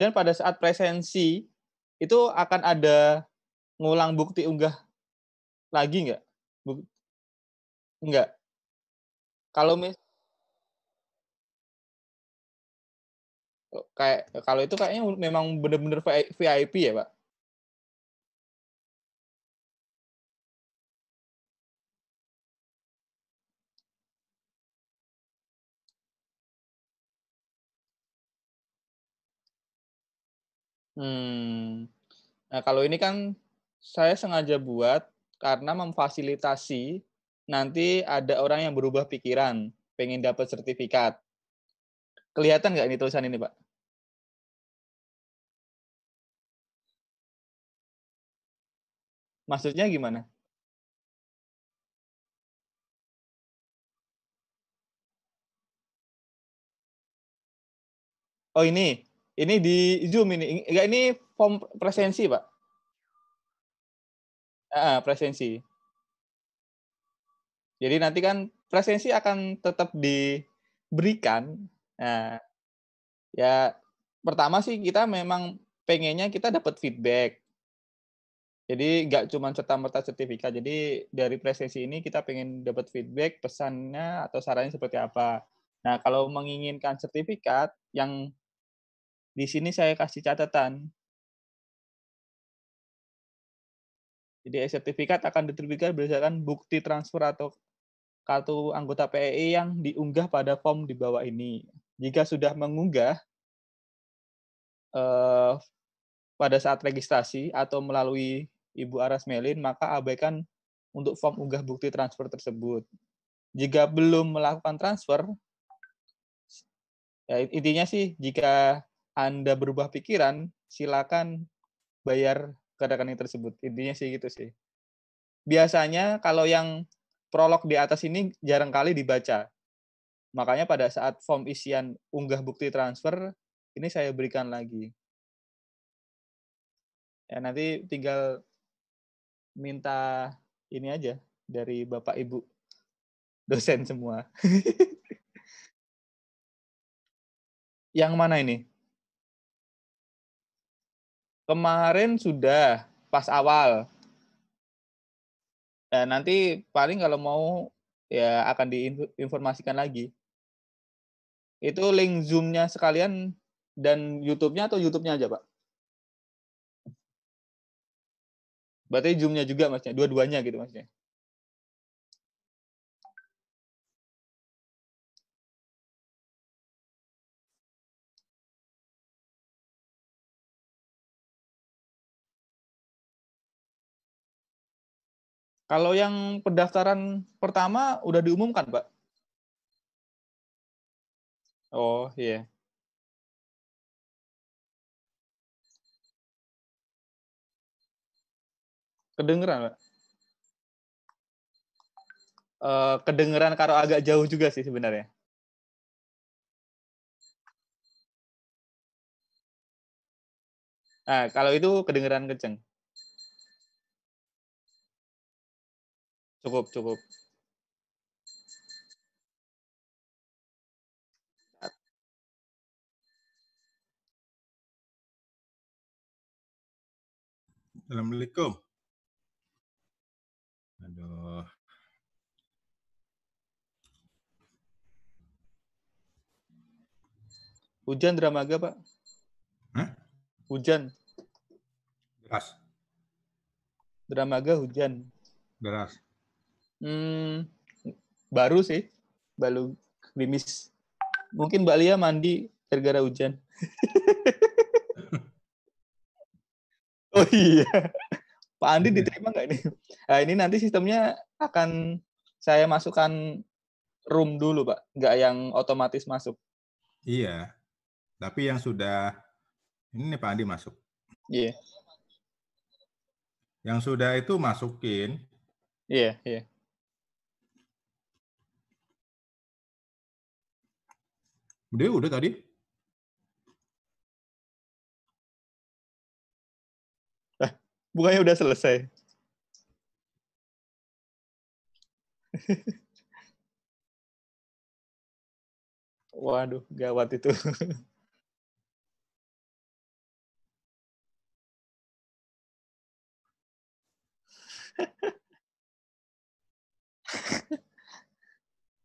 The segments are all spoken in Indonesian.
Dan pada saat presensi itu akan ada ngulang bukti unggah lagi nggak? Buk nggak. Kalau mis kayak kalau itu kayaknya memang benar-benar VIP ya, Pak. Hmm. Nah, kalau ini kan saya sengaja buat karena memfasilitasi nanti ada orang yang berubah pikiran, pengen dapat sertifikat. Kelihatan nggak ini tulisan ini, Pak? Maksudnya gimana? Oh ini, ini di Zoom ini. Enggak ini form presensi, Pak. Ah, presensi. Jadi nanti kan presensi akan tetap diberikan. Nah, ya pertama sih kita memang pengennya kita dapat feedback. Jadi nggak cuma serta merta sertifikat. Jadi dari presensi ini kita pengen dapat feedback pesannya atau sarannya seperti apa. Nah kalau menginginkan sertifikat yang di sini saya kasih catatan. Jadi e sertifikat akan diterbitkan berdasarkan bukti transfer atau kartu anggota PEI yang diunggah pada form di bawah ini. Jika sudah mengunggah eh, pada saat registrasi atau melalui Ibu Aras Melin, maka abaikan untuk form unggah bukti transfer tersebut. Jika belum melakukan transfer, ya intinya sih jika anda berubah pikiran, silakan bayar ke rekening tersebut. Intinya sih gitu sih. Biasanya kalau yang prolog di atas ini jarang kali dibaca. Makanya pada saat form isian unggah bukti transfer, ini saya berikan lagi. Ya, nanti tinggal minta ini aja dari Bapak Ibu dosen semua. Yang mana ini? Kemarin sudah pas awal. dan nanti paling kalau mau ya akan diinformasikan lagi. Itu link zoomnya sekalian dan YouTube-nya atau YouTube-nya aja, Pak? Berarti Zoom-nya juga, Masnya. Dua-duanya gitu, Masnya. Kalau yang pendaftaran pertama udah diumumkan, Pak? Oh, iya. Kedengeran, Pak? Uh, eh, kedengeran kalau agak jauh juga sih sebenarnya. Nah, kalau itu kedengeran kenceng. Cukup, cukup. Assalamualaikum. Aduh. Hujan Dramaga, Pak? Hah? Hujan. Deras. Dramaga hujan. Deras. Hmm, baru sih, baru krimis. Mungkin Mbak Lia mandi gara hujan. oh iya. Pak Andi iya. diterima nggak ini? Nah, ini nanti sistemnya akan saya masukkan room dulu, Pak. Nggak yang otomatis masuk. Iya. Tapi yang sudah... Ini Pak Andi masuk. Iya. Yeah. Yang sudah itu masukin. Iya, yeah, iya. Yeah. Udah, udah tadi. Ah, eh, bukannya udah selesai. Waduh, gawat itu.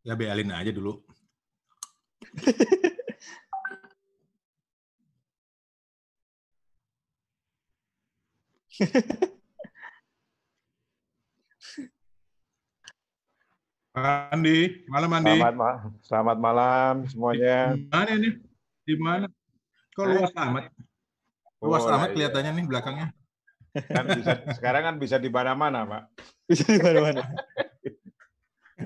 ya bealin aja dulu. Andi, malam Andi. Selamat, ma selamat malam semuanya. Di mana ini? Di mana? Kok luas eh. amat? Oh, luas oh, amat iya. kelihatannya iya. nih belakangnya. Kan bisa, sekarang kan bisa di mana-mana, Pak. Bisa di mana-mana.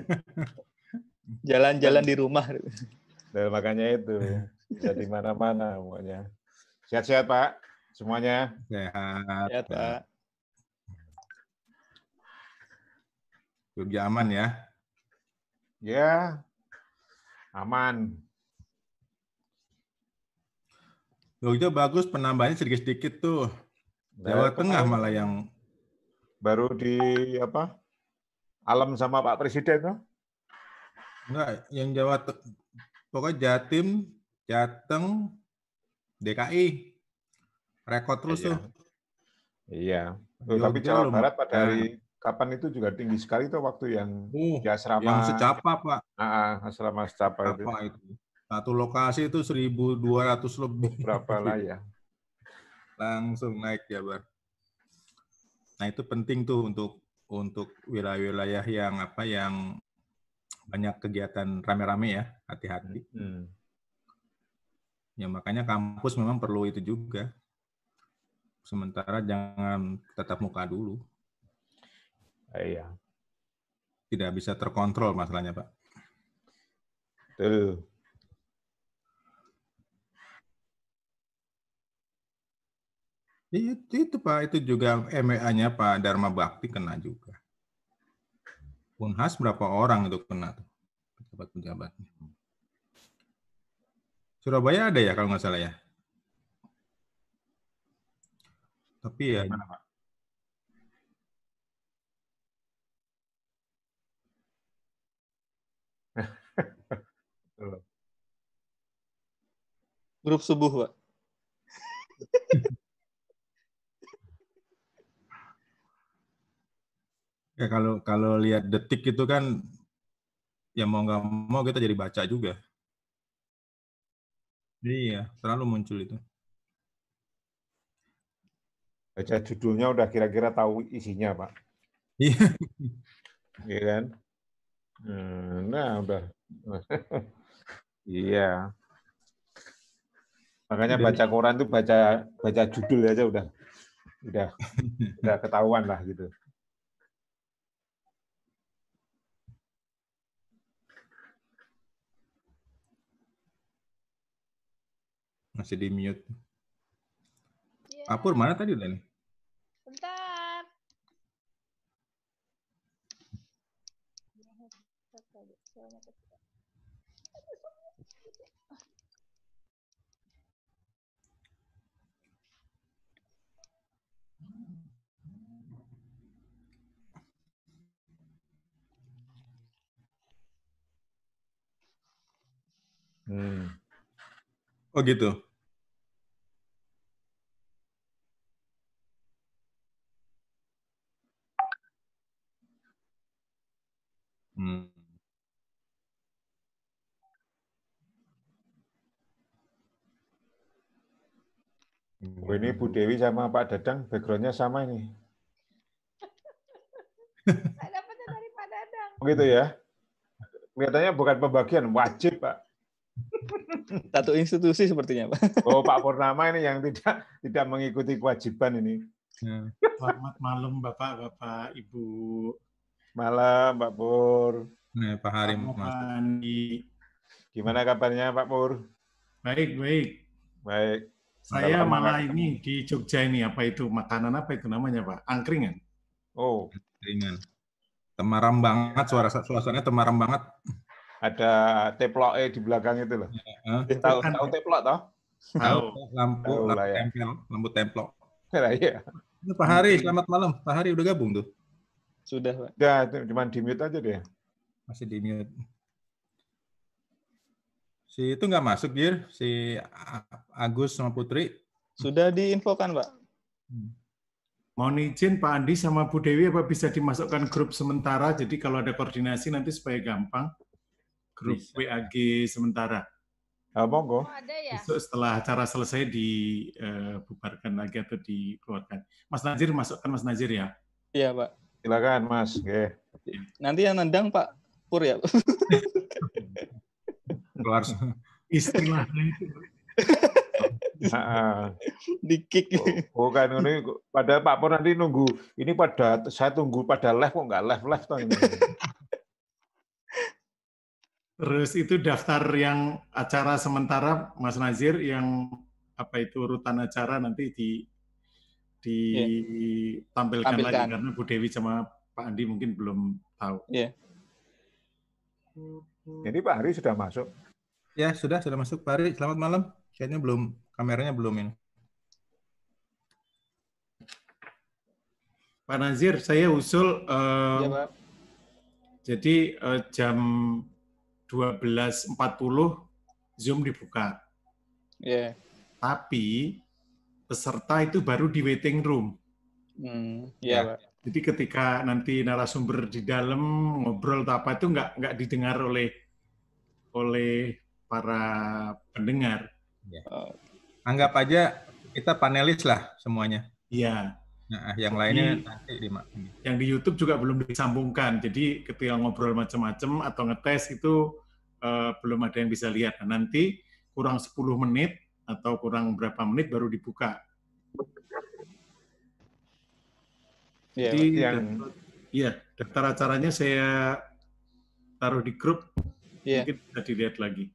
Jalan-jalan di rumah. Dan makanya itu bisa di mana-mana pokoknya. Sehat-sehat Pak, semuanya. Sehat. Sehat Pak. Jogja aman ya? Ya, aman. Jogja bagus penambahannya sedikit-sedikit tuh. Nah, Jawa nah, Tengah malah yang baru di apa? Alam sama Pak Presiden tuh. Enggak, yang Jawa pokoknya Jatim, Jateng, DKI. rekor terus iya. tuh. Iya. Tuh, tapi Jawa Barat pada hari kapan itu juga tinggi sekali tuh waktu yang uh, di asrama. Yang secapa, Pak. Ah, asrama secapa, itu. itu. Satu lokasi itu 1.200 lebih. Berapa lah ya. Langsung naik ya Jabar. Nah itu penting tuh untuk untuk wilayah-wilayah yang apa yang banyak kegiatan rame-rame ya, hati-hati. Hmm. Ya makanya kampus memang perlu itu juga. Sementara jangan tetap muka dulu. Iya. Tidak bisa terkontrol masalahnya, Pak. Betul. Iya, itu, itu Pak, itu juga ma nya Pak Dharma Bakti kena juga. Unhas berapa orang itu kena tuh pejabat-pejabatnya. Surabaya ada ya kalau nggak salah ya. Tapi ya. Grup subuh, Pak. Ya kalau kalau lihat detik itu kan ya mau nggak mau kita jadi baca juga. Iya, terlalu muncul itu. Baca judulnya udah kira-kira tahu isinya, Pak. Iya. iya kan? Hmm, nah, udah. iya. Makanya baca koran itu baca baca judul aja udah udah udah ketahuan lah gitu. Masih di mute. Yeah. Apur mana tadi udah nih? Bentar. Hmm. Oh gitu. Hmm. ini Bu Dewi sama Pak Dadang backgroundnya sama ini. dapatnya dari Pak Dadang. Begitu oh, ya. Kelihatannya bukan pembagian, wajib, Pak. Satu institusi sepertinya, Pak. Oh, Pak Purnama ini yang tidak tidak mengikuti kewajiban ini. Ya, selamat malam Bapak, Bapak, Ibu Malam Pak Pur. Nah, Pak Harim Mas. Gimana kabarnya Pak Pur? Baik, baik. Baik. Saya malah ini di Jogja ini apa itu makanan apa itu namanya Pak? Angkringan. Oh, angkringan. Temaram banget suara suasananya temaram banget. Ada teplok di belakang itu loh. Uh, eh, tahu tahu teplok toh? Tahu. Lampu tahu lampu, ya. tempel, lampu templok. Ya, Pak Hari, selamat malam. Pak Hari udah gabung tuh. Sudah, Pak. Ya, cuma di mute aja deh. Masih di mute. Si itu nggak masuk, dir, Si Agus sama Putri. Sudah diinfokan, Pak. mau hmm. izin Pak Andi sama Bu Dewi apa bisa dimasukkan grup sementara? Jadi kalau ada koordinasi nanti supaya gampang. Grup WAG sementara. abang oh, monggo. Oh, ada ya? Besok setelah acara selesai dibubarkan eh, lagi atau dikeluarkan. Mas Najir masukkan Mas Najir ya. Iya, Pak. Silakan Mas. Oke. Nanti yang nendang Pak Pur ya. Keluar istilahnya itu. Dikik. Bukan oh, ini pada Pak Pur nanti nunggu. Ini pada saya tunggu pada live kok nggak live live toh ini. Terus itu daftar yang acara sementara Mas Nazir yang apa itu urutan acara nanti di Iya. ditampilkan Tampilkan. lagi karena Bu Dewi sama Pak Andi mungkin belum tahu. Yeah. Jadi Pak Hari sudah masuk. Ya, sudah sudah masuk Pak Hari. Selamat malam. Kayaknya belum kameranya belum ini. Pak Nazir, saya usul uh, ya, jadi uh, jam 12.40 Zoom dibuka. Yeah. Tapi peserta itu baru di waiting room. Hmm, iya, ya. Jadi ketika nanti narasumber di dalam ngobrol atau apa itu nggak nggak didengar oleh oleh para pendengar. Ya. Oh. Anggap aja kita panelis lah semuanya. Iya. Nah, yang jadi, lainnya nanti di Yang di YouTube juga belum disambungkan. Jadi ketika ngobrol macam-macam atau ngetes itu uh, belum ada yang bisa lihat. Nah, nanti kurang 10 menit atau kurang berapa menit baru dibuka. Ya, Jadi yang... daftar, ya, daftar acaranya saya taruh di grup, ya. mungkin bisa dilihat lagi.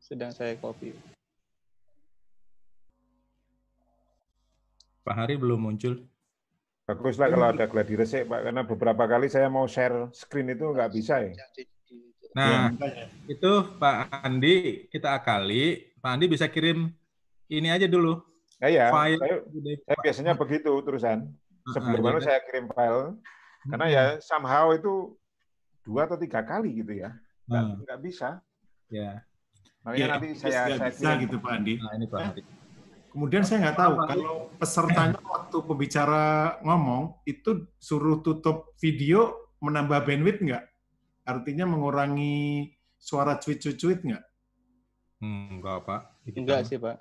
Sedang saya copy. Pak Hari belum muncul. Baguslah kalau ada gladi resik, Pak, karena beberapa kali saya mau share screen itu nggak bisa ya. Nah, iya, itu Pak Andi kita akali Pak Andi bisa kirim ini aja dulu. Nah, ya, file saya, gitu saya biasanya begitu terusan. Ah, ah, Sebelum uh, saya kirim file, karena ya mm-hmm. somehow itu dua atau tiga kali gitu ya, nggak, hmm. bisa. Ya. Makanya ya, nanti saya, saya bisa kirim. gitu Pak Andi. Nah, ini Pak Andi. Kemudian saya nggak tahu kalau pesertanya waktu pembicara ngomong itu suruh tutup video menambah bandwidth nggak? Artinya mengurangi suara cuit-cuit nggak? Hmm, enggak, Pak. Kita enggak kan. sih, Pak.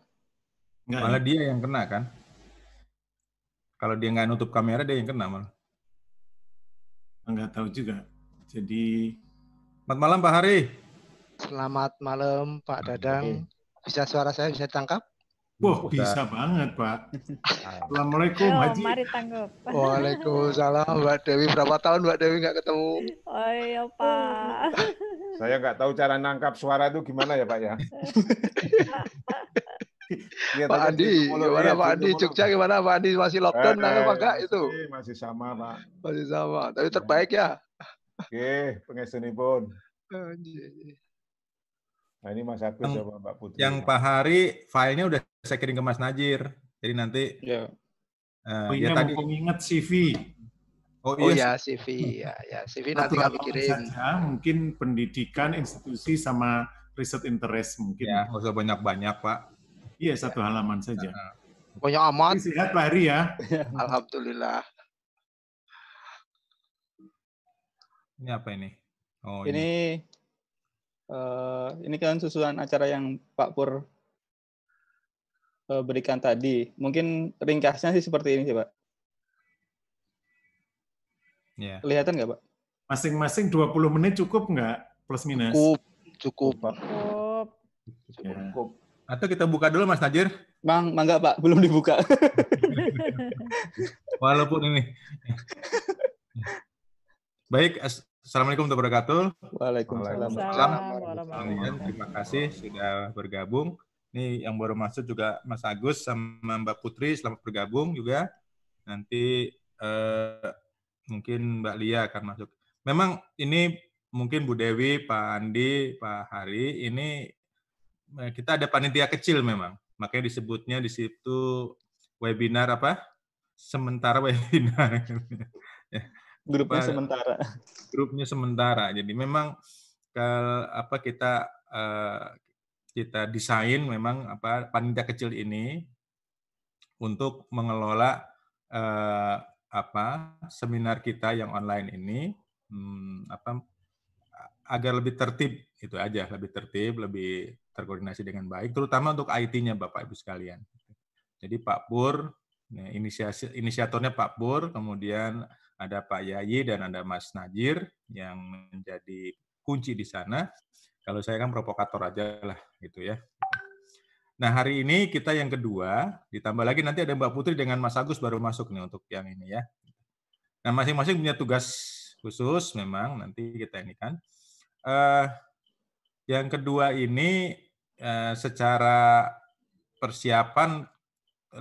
Enggak, malah ya? dia yang kena, kan? Kalau dia nggak nutup kamera, dia yang kena malah. Enggak tahu juga. Jadi... Selamat malam, Pak Hari. Selamat malam, Pak Dadang. Bisa suara saya bisa tangkap? Wah, wow, bisa banget, Pak. Assalamualaikum, Halo, Haji. Mari tanggap. Waalaikumsalam, Mbak Dewi. Berapa tahun Mbak Dewi nggak ketemu? Oh iya, Pak. Saya nggak tahu cara nangkap suara itu gimana ya Pak ya. ya Pak Andi, gimana Pak Andi? Jogja gimana Pak Andi? Masih lockdown eh, nangkap eh, enggak itu? Masih sama Pak. Masih sama, tapi terbaik ya. Oke, pun Nah ini Mas Agus sama Mbak Putri. Yang ya. Pak Hari, filenya udah saya kirim ke Mas Najir. Jadi nanti. Ya. Uh, oh, ya tadi. mengingat CV. Oh, oh, iya. oh ya CV ya ya CV nah, nanti kami kirim. Saja, mungkin pendidikan institusi sama riset interest mungkin. Ya, nggak usah banyak-banyak pak. Iya satu ya. halaman saja. Banyak amat. Sehat Pak Hari ya. Alhamdulillah. Ini apa ini? Oh ini. ini Uh, ini kan susunan acara yang Pak Pur uh, berikan tadi. Mungkin ringkasnya sih seperti ini sih, Pak. Yeah. Kelihatan nggak, Pak? Masing-masing 20 menit cukup nggak plus minus? Cukup, cukup, Pak. Cukup. Iya. Cukup. Yeah. Atau kita buka dulu, Mas Najir? Mang, mangga, Pak. Belum dibuka. Walaupun ini. Baik, Assalamualaikum warahmatullahi wabarakatuh. Waalaikumsalam. Waalaikumsalam. Terima kasih sudah bergabung. Ini yang baru masuk juga Mas Agus sama Mbak Putri, selamat bergabung juga. Nanti eh, mungkin Mbak Lia akan masuk. Memang ini mungkin Bu Dewi, Pak Andi, Pak Hari, ini eh, kita ada panitia kecil memang. Makanya disebutnya di situ webinar apa? Sementara webinar. Ya. Grupnya apa, sementara. Grupnya sementara. Jadi memang kalau apa kita eh, kita desain memang apa panitia kecil ini untuk mengelola eh, apa seminar kita yang online ini hmm, apa agar lebih tertib itu aja lebih tertib lebih terkoordinasi dengan baik terutama untuk IT-nya Bapak Ibu sekalian. Jadi Pak Pur nah, inisiasi inisiatornya Pak Pur kemudian ada Pak Yayi dan ada Mas Najir yang menjadi kunci di sana. Kalau saya kan provokator aja lah gitu ya. Nah, hari ini kita yang kedua, ditambah lagi nanti ada Mbak Putri dengan Mas Agus baru masuk nih untuk yang ini ya. Nah, masing-masing punya tugas khusus memang nanti kita ini kan. Uh, yang kedua ini uh, secara persiapan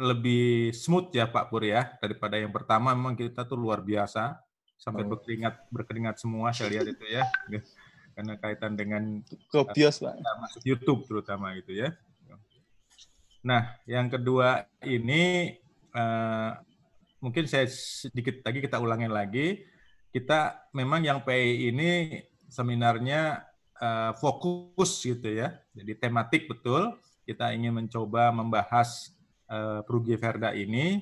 lebih smooth ya Pak Pur ya daripada yang pertama memang kita tuh luar biasa sampai berkeringat berkeringat semua saya lihat itu ya karena kaitan dengan eh, YouTube terutama gitu ya. Nah, yang kedua ini uh, mungkin saya sedikit lagi kita ulangin lagi. Kita memang yang PI ini seminarnya uh, fokus gitu ya. Jadi tematik betul. Kita ingin mencoba membahas uh, Prugi Verda ini.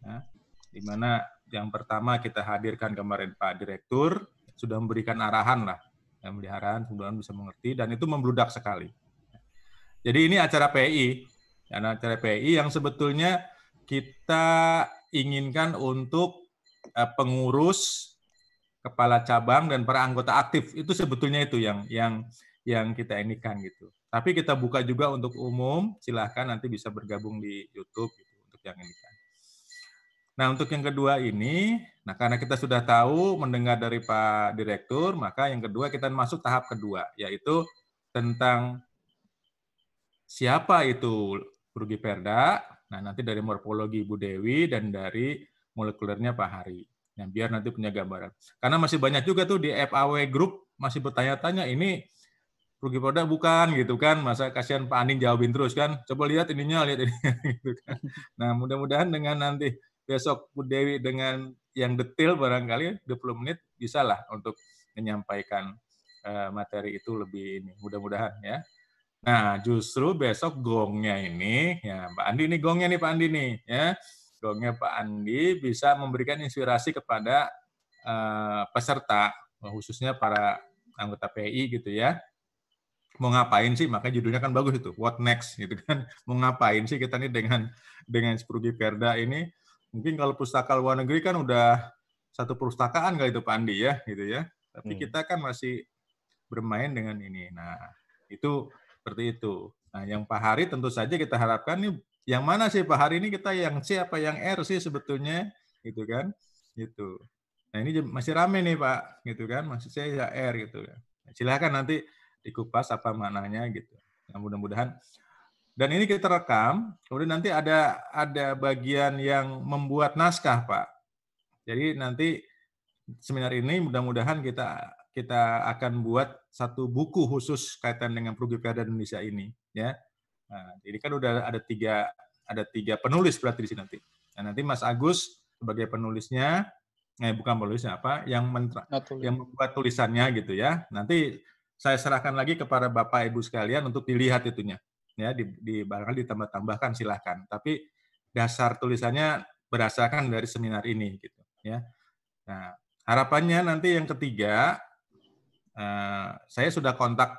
Ya, di mana yang pertama kita hadirkan kemarin Pak Direktur sudah memberikan arahan lah. memberi arahan, kemudian bisa mengerti. Dan itu membludak sekali. Jadi ini acara PI dana TPI yang sebetulnya kita inginkan untuk eh, pengurus, kepala cabang dan para anggota aktif itu sebetulnya itu yang yang yang kita inginkan gitu. Tapi kita buka juga untuk umum, silahkan nanti bisa bergabung di YouTube gitu, untuk yang ini. Kan. Nah untuk yang kedua ini, nah karena kita sudah tahu mendengar dari Pak Direktur, maka yang kedua kita masuk tahap kedua yaitu tentang siapa itu Burgi Perda. Nah, nanti dari morfologi Bu Dewi dan dari molekulernya Pak Hari. Nah, biar nanti punya gambaran. Karena masih banyak juga tuh di FAW Group masih bertanya-tanya ini rugi perda bukan gitu kan masa kasihan Pak Anin jawabin terus kan coba lihat ininya lihat ini gitu kan nah mudah-mudahan dengan nanti besok Bu Dewi dengan yang detail barangkali 20 menit bisalah untuk menyampaikan eh, materi itu lebih ini mudah-mudahan ya Nah, justru besok gongnya ini, ya Pak Andi ini gongnya nih Pak Andi nih, ya gongnya Pak Andi bisa memberikan inspirasi kepada uh, peserta, khususnya para anggota PI gitu ya. Mau ngapain sih? makanya judulnya kan bagus itu, What Next gitu kan. Mau ngapain sih kita nih dengan dengan Sprugi Perda ini? Mungkin kalau pustaka luar negeri kan udah satu perpustakaan kali itu Pak Andi ya, gitu ya. Tapi hmm. kita kan masih bermain dengan ini. Nah, itu seperti itu. Nah, yang Pak Hari tentu saja kita harapkan nih yang mana sih Pak Hari ini kita yang C apa yang R sih sebetulnya gitu kan? Gitu. Nah, ini masih rame nih Pak, gitu kan? Masih saya ya R gitu ya. Nah, silahkan nanti dikupas apa maknanya gitu. Nah, mudah-mudahan dan ini kita rekam, kemudian nanti ada ada bagian yang membuat naskah, Pak. Jadi nanti seminar ini mudah-mudahan kita kita akan buat satu buku khusus kaitan dengan Prugipilkada Indonesia ini, ya. Nah, jadi kan udah ada tiga ada tiga penulis berarti di sini nanti. Nah, nanti Mas Agus sebagai penulisnya, eh bukan penulisnya apa, yang mentra, yang membuat tulisannya gitu ya. Nanti saya serahkan lagi kepada Bapak Ibu sekalian untuk dilihat itunya. Ya, di, di barangkali ditambah-tambahkan silahkan. Tapi dasar tulisannya berdasarkan dari seminar ini gitu ya. Nah, harapannya nanti yang ketiga Eh, saya sudah kontak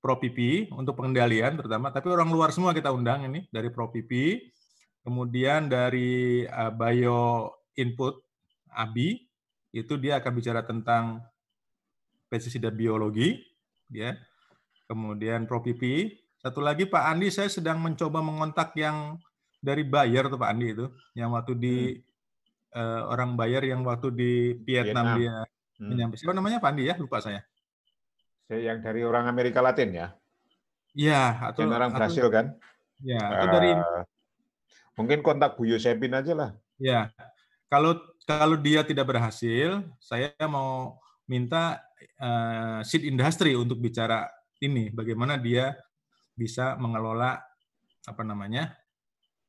Pro ProPP untuk pengendalian terutama, tapi orang luar semua kita undang ini dari Pro ProPP, kemudian dari eh, Bio Input ABI itu dia akan bicara tentang pestisida biologi, ya. Kemudian Pro ProPP, satu lagi Pak Andi saya sedang mencoba mengontak yang dari Bayer tuh Pak Andi itu, yang waktu di hmm. uh, orang Bayer yang waktu di Vietnam, Vietnam. dia hmm. menyampaikan. Siapa namanya Pak Andi ya? Lupa saya yang dari orang Amerika Latin ya? Iya, atau Dan orang Brasil kan? Iya. atau uh, dari mungkin kontak Bu Yosepin aja lah. Iya. kalau kalau dia tidak berhasil, saya mau minta uh, seed industry untuk bicara ini, bagaimana dia bisa mengelola apa namanya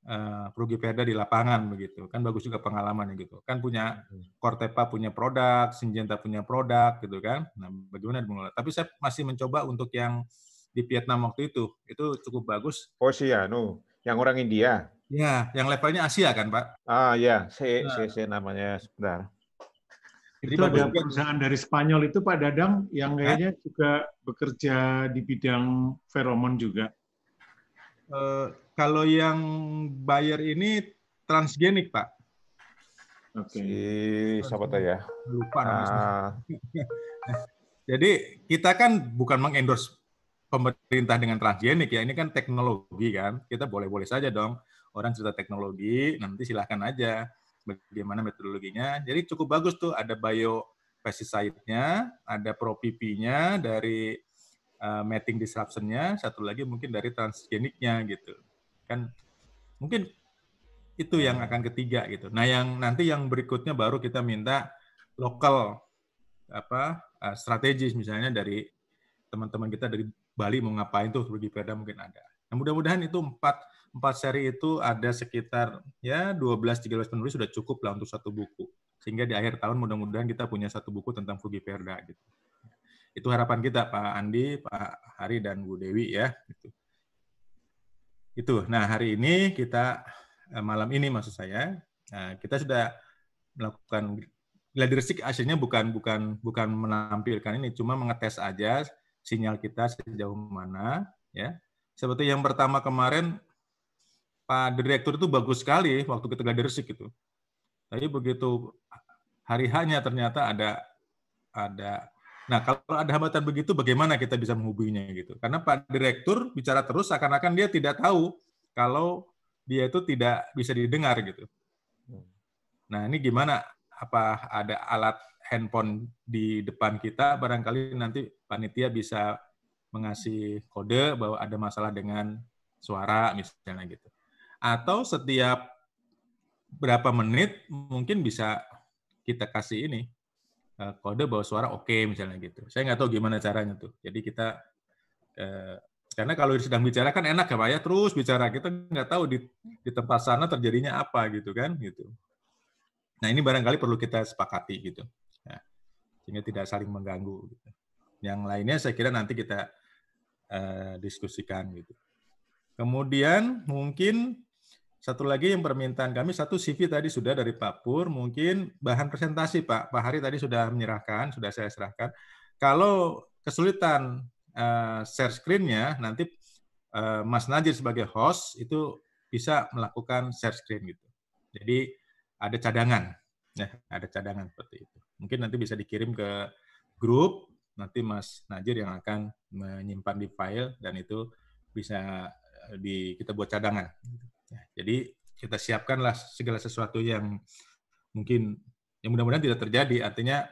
uh, eh, Pro Perda di lapangan begitu. Kan bagus juga pengalamannya gitu. Kan punya Cortepa punya produk, Sinjenta punya produk gitu kan. Nah, bagaimana mengelola? Tapi saya masih mencoba untuk yang di Vietnam waktu itu. Itu cukup bagus. Oh, sih ya, nuh. Yang orang India. Ya, yang levelnya Asia kan, Pak? Ah, ya, saya nah. saya, namanya sebentar. Jadi itu ada perusahaan dari Spanyol itu Pak Dadang yang kayaknya juga bekerja di bidang feromon juga. Eh, kalau yang Bayer ini transgenik, Pak. Oke. Okay. Siapa tahu ya? Lupa Uh. Jadi kita kan bukan mengendorse pemerintah dengan transgenik ya. Ini kan teknologi kan. Kita boleh-boleh saja dong orang cerita teknologi, nanti silahkan aja bagaimana metodologinya. Jadi cukup bagus tuh ada bio pesticide-nya, ada nya dari uh, mating disruption-nya, satu lagi mungkin dari transgeniknya gitu kan mungkin itu yang hmm. akan ketiga gitu. Nah, yang nanti yang berikutnya baru kita minta lokal apa eh, strategis misalnya dari teman-teman kita dari Bali mau ngapain tuh pergi peda mungkin ada. Nah, mudah-mudahan itu empat empat seri itu ada sekitar ya 12 13 penulis sudah cukup lah untuk satu buku. Sehingga di akhir tahun mudah-mudahan kita punya satu buku tentang Fugi Perda gitu. Itu harapan kita Pak Andi, Pak Hari dan Bu Dewi ya. Itu. Nah, hari ini kita eh, malam ini maksud saya, eh, kita sudah melakukan leadership hasilnya bukan bukan bukan menampilkan ini, cuma mengetes aja sinyal kita sejauh mana, ya. Seperti yang pertama kemarin Pak Direktur itu bagus sekali waktu kita leadership gitu. Tapi begitu hari hanya ternyata ada ada Nah, kalau ada hambatan begitu, bagaimana kita bisa menghubunginya gitu? Karena Pak Direktur bicara terus, seakan-akan dia tidak tahu kalau dia itu tidak bisa didengar gitu. Nah, ini gimana? Apa ada alat handphone di depan kita? Barangkali nanti panitia bisa mengasih kode bahwa ada masalah dengan suara misalnya gitu. Atau setiap berapa menit mungkin bisa kita kasih ini Eh, kode bahwa suara oke okay, misalnya gitu. Saya nggak tahu gimana caranya tuh. Jadi kita eh, karena kalau sedang bicara kan enak ya Pak ya terus bicara kita nggak tahu di, di tempat sana terjadinya apa gitu kan gitu. Nah ini barangkali perlu kita sepakati gitu, nah, sehingga tidak saling mengganggu. Gitu. Yang lainnya saya kira nanti kita eh, diskusikan gitu. Kemudian mungkin satu lagi yang permintaan kami, satu CV tadi sudah dari Pak Pur, mungkin bahan presentasi Pak. Pak Hari tadi sudah menyerahkan, sudah saya serahkan. Kalau kesulitan uh, share screen-nya, nanti uh, Mas Najir sebagai host itu bisa melakukan share screen gitu. Jadi ada cadangan, ya, ada cadangan seperti itu. Mungkin nanti bisa dikirim ke grup, nanti Mas Najir yang akan menyimpan di file dan itu bisa eh, di kita buat cadangan. Ya, jadi kita siapkanlah segala sesuatu yang mungkin yang mudah-mudahan tidak terjadi. Artinya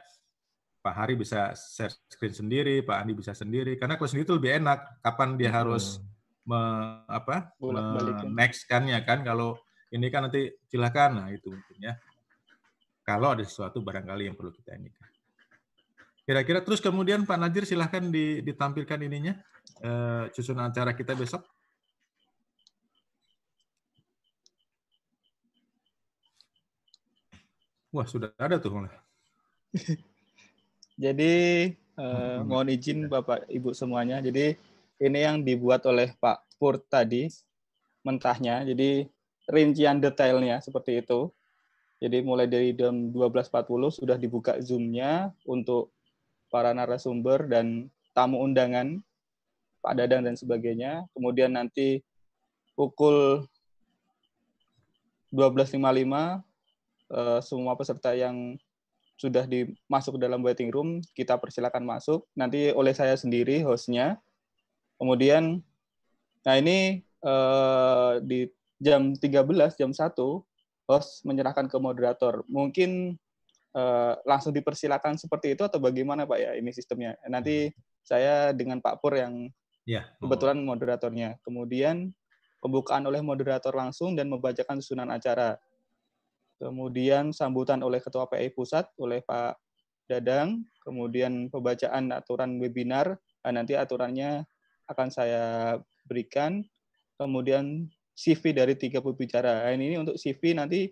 Pak Hari bisa share screen sendiri, Pak Andi bisa sendiri. Karena kalau sendiri itu lebih enak. Kapan dia harus hmm. me, apa? Ya. next kan kalau ini kan nanti silakan nah itu mungkin ya. Kalau ada sesuatu barangkali yang perlu kita ini. Kira-kira terus kemudian Pak Najir silahkan ditampilkan ininya eh, susunan acara kita besok. Wah, sudah ada tuh jadi eh, hmm. mohon izin Bapak Ibu semuanya. Jadi ini yang dibuat oleh Pak Pur tadi mentahnya. Jadi rincian detailnya seperti itu. Jadi mulai dari jam 12.40 sudah dibuka Zoom-nya untuk para narasumber dan tamu undangan, Pak Dadang dan sebagainya. Kemudian nanti pukul 12.55 uh, semua peserta yang sudah dimasuk dalam waiting room, kita persilakan masuk. Nanti oleh saya sendiri hostnya. Kemudian, nah ini uh, di jam 13, jam 1, host menyerahkan ke moderator. Mungkin uh, langsung dipersilakan seperti itu atau bagaimana Pak ya ini sistemnya? Nanti saya dengan Pak Pur yang ya, kebetulan moderatornya. Kemudian pembukaan oleh moderator langsung dan membacakan susunan acara kemudian sambutan oleh Ketua PAI Pusat oleh Pak Dadang, kemudian pembacaan aturan webinar, nah nanti aturannya akan saya berikan, kemudian CV dari tiga pembicara. Nah, ini untuk CV nanti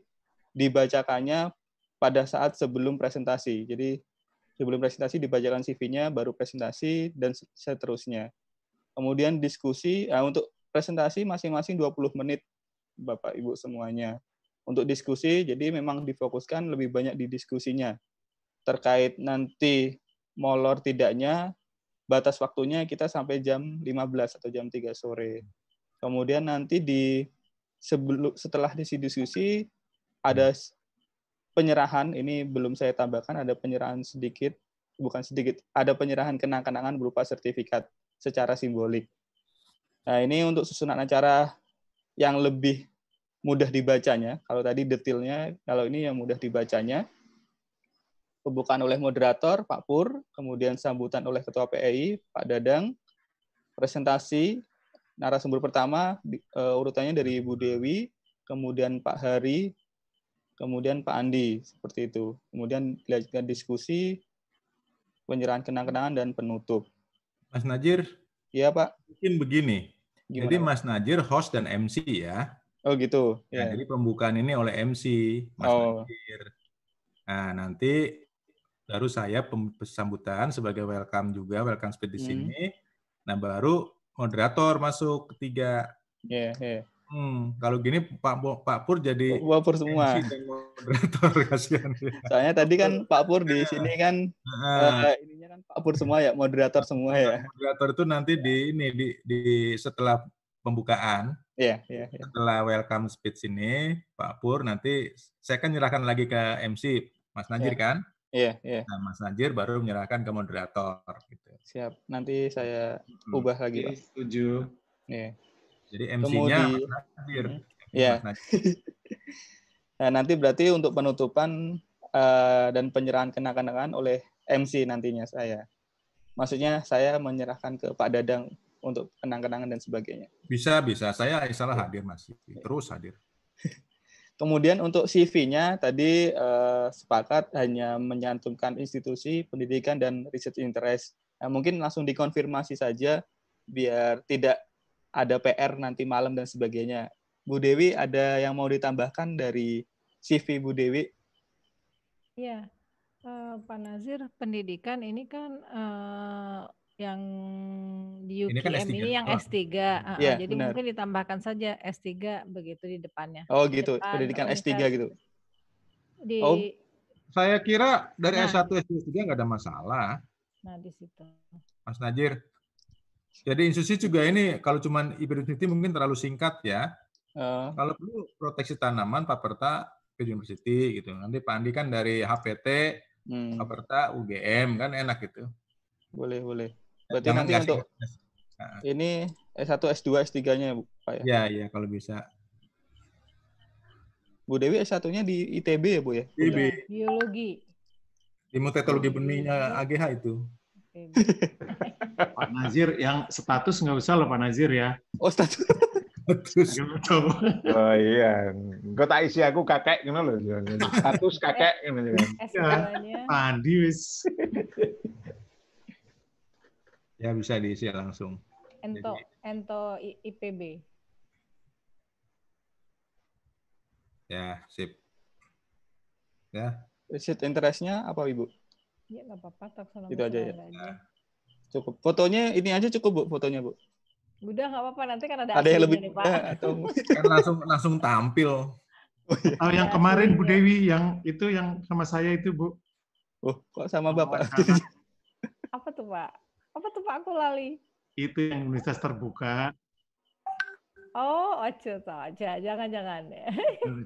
dibacakannya pada saat sebelum presentasi. Jadi sebelum presentasi dibacakan CV-nya, baru presentasi, dan seterusnya. Kemudian diskusi, nah untuk presentasi masing-masing 20 menit, Bapak-Ibu semuanya untuk diskusi. Jadi memang difokuskan lebih banyak di diskusinya. Terkait nanti molor tidaknya, batas waktunya kita sampai jam 15 atau jam 3 sore. Kemudian nanti di sebelum setelah diskusi ada penyerahan ini belum saya tambahkan ada penyerahan sedikit bukan sedikit ada penyerahan kenang-kenangan berupa sertifikat secara simbolik. Nah, ini untuk susunan acara yang lebih mudah dibacanya. Kalau tadi detailnya, kalau ini yang mudah dibacanya. Pembukaan oleh moderator, Pak Pur, kemudian sambutan oleh Ketua PEI, Pak Dadang, presentasi narasumber pertama e, urutannya dari Ibu Dewi, kemudian Pak Hari, kemudian Pak Andi, seperti itu. Kemudian dilanjutkan diskusi, penyerahan kenang-kenangan, dan penutup. Mas Najir? Iya, Pak. Mungkin begini. Gimana? Jadi Mas Najir host dan MC ya. Oh gitu. Nah, ya, yeah. Jadi pembukaan ini oleh MC Mas oh. Nadir. Nah nanti baru saya pesambutan sebagai welcome juga welcome speed di hmm. sini. Hmm. Nah baru moderator masuk ketiga. Iya. Yeah, yeah. Hmm, kalau gini Pak Pak Pur jadi Pak Pur semua. MC dan moderator kasihan. Soalnya tadi kan Pak Pur di nah. sini kan nah. uh, ininya kan Pak Pur semua ya, moderator semua ya. Moderator itu nanti di ini di, di setelah pembukaan. Iya, yeah, yeah, yeah. Setelah welcome speech ini, Pak Pur nanti saya akan menyerahkan lagi ke MC, Mas Najir yeah. kan? Iya, yeah, iya. Yeah. Nah, Mas Najir baru menyerahkan ke moderator gitu. Siap. Nanti saya ubah hmm. lagi, Setuju. Iya. Yeah. Jadi MC-nya Mas Najir. Iya. Yeah. nah, nanti berarti untuk penutupan uh, dan penyerahan kenakan-kenakan oleh MC nantinya saya. Maksudnya saya menyerahkan ke Pak Dadang untuk kenang-kenangan dan sebagainya. Bisa, bisa. Saya salah hadir masih Terus hadir. Kemudian untuk CV-nya tadi eh, sepakat hanya menyantumkan institusi, pendidikan dan research interest. Nah, mungkin langsung dikonfirmasi saja biar tidak ada PR nanti malam dan sebagainya. Bu Dewi ada yang mau ditambahkan dari CV Bu Dewi? Iya, Uh, Pak Nazir, pendidikan ini kan uh, yang di UKM ini, kan s ini yang oh. S3. Uh, yeah, jadi benar. mungkin ditambahkan saja S3 begitu di depannya. Oh gitu, Depan pendidikan S3 gitu. Di Oh. Saya kira dari nah, S1 S2 S3 nggak ada masalah. Nah, di situ. Mas Najir. Jadi institusi juga ini kalau cuman IPDUTI mungkin terlalu singkat ya. Uh. Kalau perlu proteksi tanaman Paperta University gitu. Nanti Pak Andi kan dari HPT, hmm. Paperta UGM kan enak gitu. Boleh, boleh. Berarti Jangan nanti untuk nah. ini S1, S2, S3-nya ya, Bu? Pak, ya? Iya, iya kalau bisa. Bu Dewi S1-nya di ITB ya, Bu ya? ITB. Iya, biologi. Ilmu teknologi benihnya AGH itu. Pak Nazir yang status nggak usah loh Pak Nazir ya. Oh status. status. oh iya, gue tak isi aku kakek gitu loh. Status kakek gitu kan. Pandi wis. Ya bisa diisi langsung. Ento Jadi, Ento IPB. Ya sip. Ya. Visit interestnya apa ibu? Iya nggak apa-apa taksonomi. Itu ya. aja ya. aja. Cukup. Fotonya ini aja cukup bu fotonya bu. Udah nggak apa-apa nanti kan ada. Ada yang lebih. Ya, atau kan langsung langsung tampil. Oh, iya. oh, yang iya, kemarin Bu iya. Dewi yang itu yang sama saya itu Bu. Oh, kok sama Bapak? apa tuh, Pak? Apa tuh Pak? Aku lali. Itu yang universitas terbuka. Oh, ojo toh. Jangan jangan ya. jangan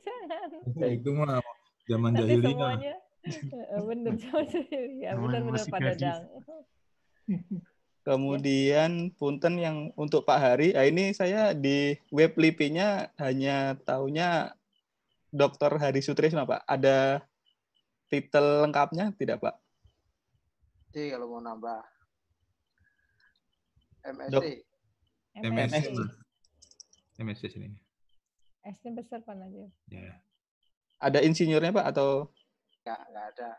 jangan. Ya, itu mah zaman jahiliyah. Semuanya eh, bener zaman jahiliyah. Bener bener Pak Dadang. Kemudian punten yang untuk Pak Hari, nah ini saya di web lipinya hanya tahunya dokter Hari Sutrisno, Pak. Ada titel lengkapnya tidak, Pak? Jadi kalau mau nambah MSc. MSc. MSc sini. S besar Pak kan Najib. Ya. Ada insinyurnya Pak atau? Enggak, enggak ada.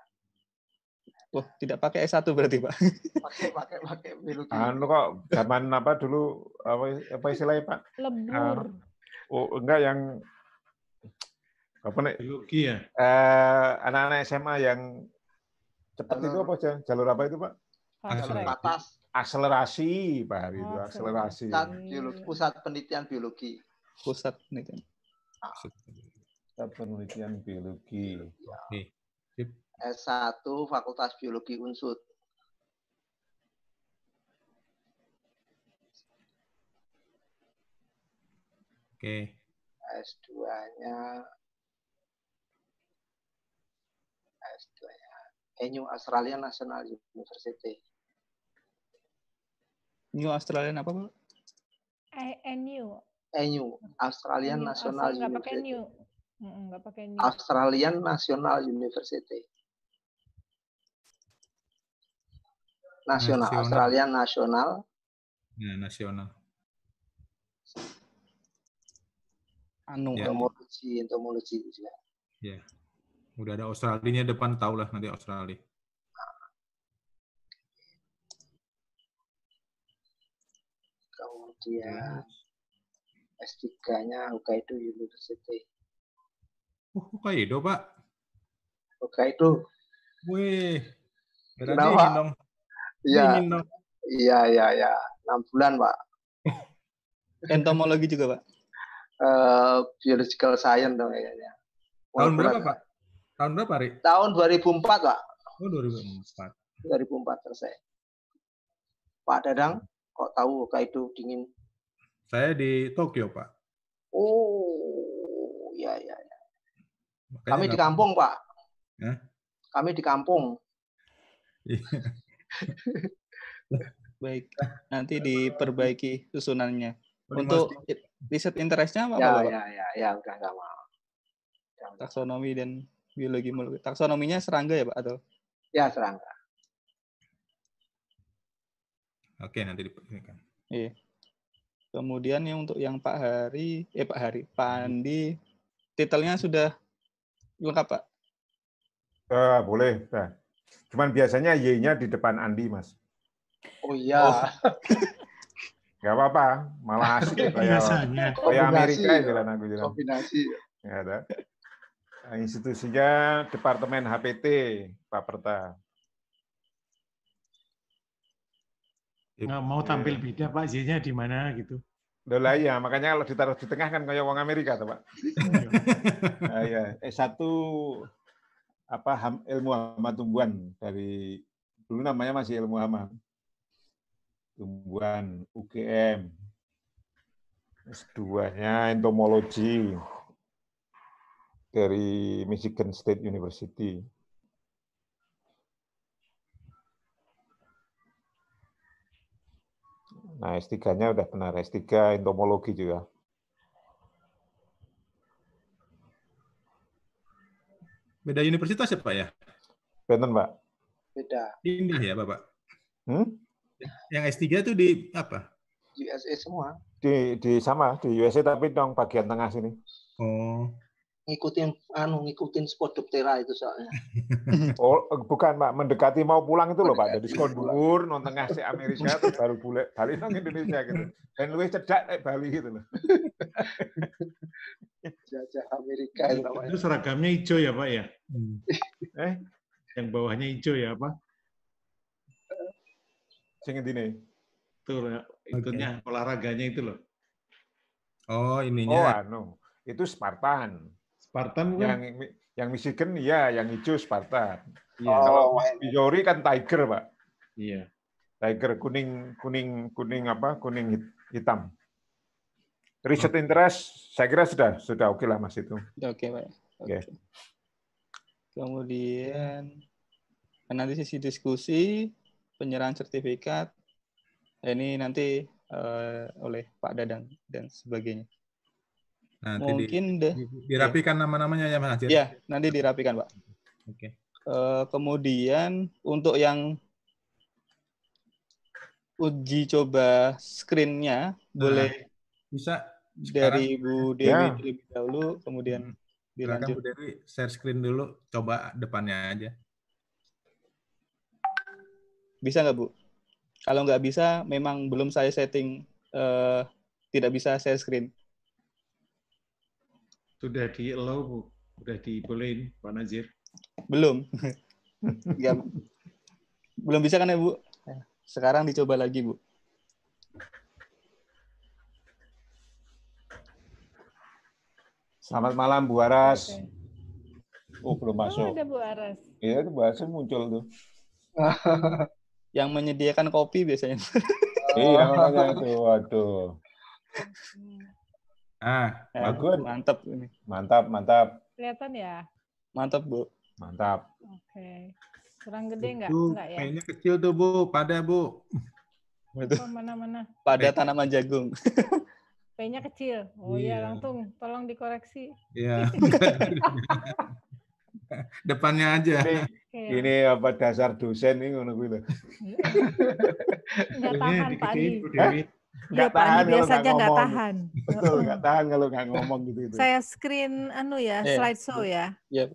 Wah, tidak pakai S1 berarti, Pak. Pakai pakai pakai biologi. Gitu. Anu kok zaman apa dulu apa apa istilahnya, Pak? Lebur. Uh, oh, enggak yang apa nih? Biologi ya. Eh, anak-anak SMA yang cepat itu apa, sih? Jalur apa itu, Pak? Jalur Atas. Akselerasi, Pak Hari oh, itu akselerasi. Pusat, biologi, pusat penelitian biologi. Pusat penelitian. Pusat penelitian biologi. Iya. S1 Fakultas Biologi Unsud. Oke. Okay. S2-nya S2-nya NU Australia National University. New Australian apa pak? ANU. ANU Australian New National Australia, University. Pakai new. Nggak pakai new. Australian National University. National, nasional. Australian National. Ya, nasional. Anu ya. entomologi, entomologi Ya. Ya. Udah ada Australinya depan lah nanti Australia. kemudian S3-nya Hokkaido University. Oh, Hokkaido, Pak? Hokkaido. Wih, berarti Kenapa? ingin dong. Iya, iya, iya, iya. 6 bulan, Pak. Entomologi juga, Pak? Uh, biological science dong kayaknya. Tahun berapa, Pak? Tahun berapa, Ri? Tahun 2004, Pak. Oh, 2004. 2004 selesai. Pak Dadang? Hmm kok tahu itu dingin? Saya di Tokyo, Pak. Oh, ya ya ya. Makanya Kami di kampung, Pak. Hah? Kami di kampung. Iya. Baik, nanti diperbaiki susunannya. Untuk riset interestnya apa, ya, Pak? Ya, ya, ya, udah nggak mau. Taksonomi dan biologi molekuler. Taksonominya serangga ya, Pak? Atau? Ya, serangga. Oke, nanti diperhatikan. Iya. Kemudian yang untuk yang Pak Hari, eh Pak Hari, Pak hmm. Andi, titelnya sudah lengkap Pak? Uh, boleh. Nah. Cuman biasanya Y-nya di depan Andi, Mas. Oh iya. Oh. Gak apa-apa, malah asik ya, oh, Ya, Amerika ya jalan aku jalan. Kombinasi. Ya, ada. Nah, institusinya Departemen HPT, Pak Perta. Iya. nggak mau tampil beda Pak Z-nya di mana gitu. Dola ya, makanya kalau ditaruh di tengah kan kayak uang Amerika tuh Pak. nah, ya. Eh, satu apa ham, ilmu hama tumbuhan dari dulu namanya masih ilmu hama tumbuhan UGM S2-nya entomologi dari Michigan State University. Nah, S3-nya udah benar, S3 entomologi juga. Beda universitas ya, Pak ya? Benten, Pak. Beda. Ini ya, Bapak? Hmm? Yang S3 itu di apa? USA semua. Di, di sama, di USA tapi dong bagian tengah sini. Oh ngikutin anu ngikutin spot doktera itu soalnya. Oh, bukan Pak, mendekati mau pulang itu loh Pak. Jadi skor dhuwur nonton ngasih Amerika terus baru bule balik nang Indonesia gitu. Dan luwih cedak eh Bali gitu loh. Jajah Amerika itu Itu seragamnya hijau ya Pak ya? Hmm. Eh, yang bawahnya hijau ya apa? Sing ini. Itu itunya olahraganya itu loh. Oh, ininya. Oh, anu. Itu Spartan. Spartan kan? Yang yang Michigan ya, yang hijau Spartan. Iya. Oh, Kalau Missouri kan Tiger, Pak. Iya. Tiger kuning kuning kuning apa? Kuning hitam. Riset hmm. interest saya kira sudah sudah oke lah Mas itu. oke, okay, Pak. Oke. Okay. Kemudian sisi diskusi, penyerahan sertifikat. Ini nanti eh, oleh Pak Dadang dan sebagainya. Nah, nanti Mungkin di, deh. dirapikan yeah. nama-namanya ya Mas Iya, nanti dirapikan, Pak. Oke. Okay. Uh, eh, kemudian untuk yang uji coba screen-nya nah, boleh bisa dari Bu Dewi ya. terlebih dahulu, kemudian hmm. dilanjut. Silakan Bu Dewi share screen dulu, coba depannya aja. Bisa nggak Bu? Kalau nggak bisa, memang belum saya setting, eh, tidak bisa share screen sudah di allow bu sudah dibolehin Pak Nazir belum Gak, ya, belum bisa kan ya bu sekarang dicoba lagi bu Selamat malam Bu Aras. Oh belum oh, masuk. Oh, ada Bu Aras. Iya itu Bu Aras muncul tuh. yang menyediakan kopi biasanya. iya makanya itu. Waduh. Iya. Ah, eh, bagus. Mantap ini. Mantap, mantap. Kelihatan ya? Mantap, Bu. Mantap. Oke. Okay. Kurang gede nggak? Enggak ya? Kayaknya kecil tuh, Bu. Pada, Bu. Oh, mana-mana. Pada tanaman jagung. p kecil. Oh iya, yeah. langsung tolong dikoreksi. Iya. Yeah. depannya aja. Ini, okay. ini apa dasar dosen nih ngono kuwi lho. Enggak tahan Pak Gak ya, tahan biasanya kalau nggak tahan. Betul, nggak tahan kalau nggak ngomong gitu. -gitu. Saya screen anu ya, yeah. Iya. show ya. Iya.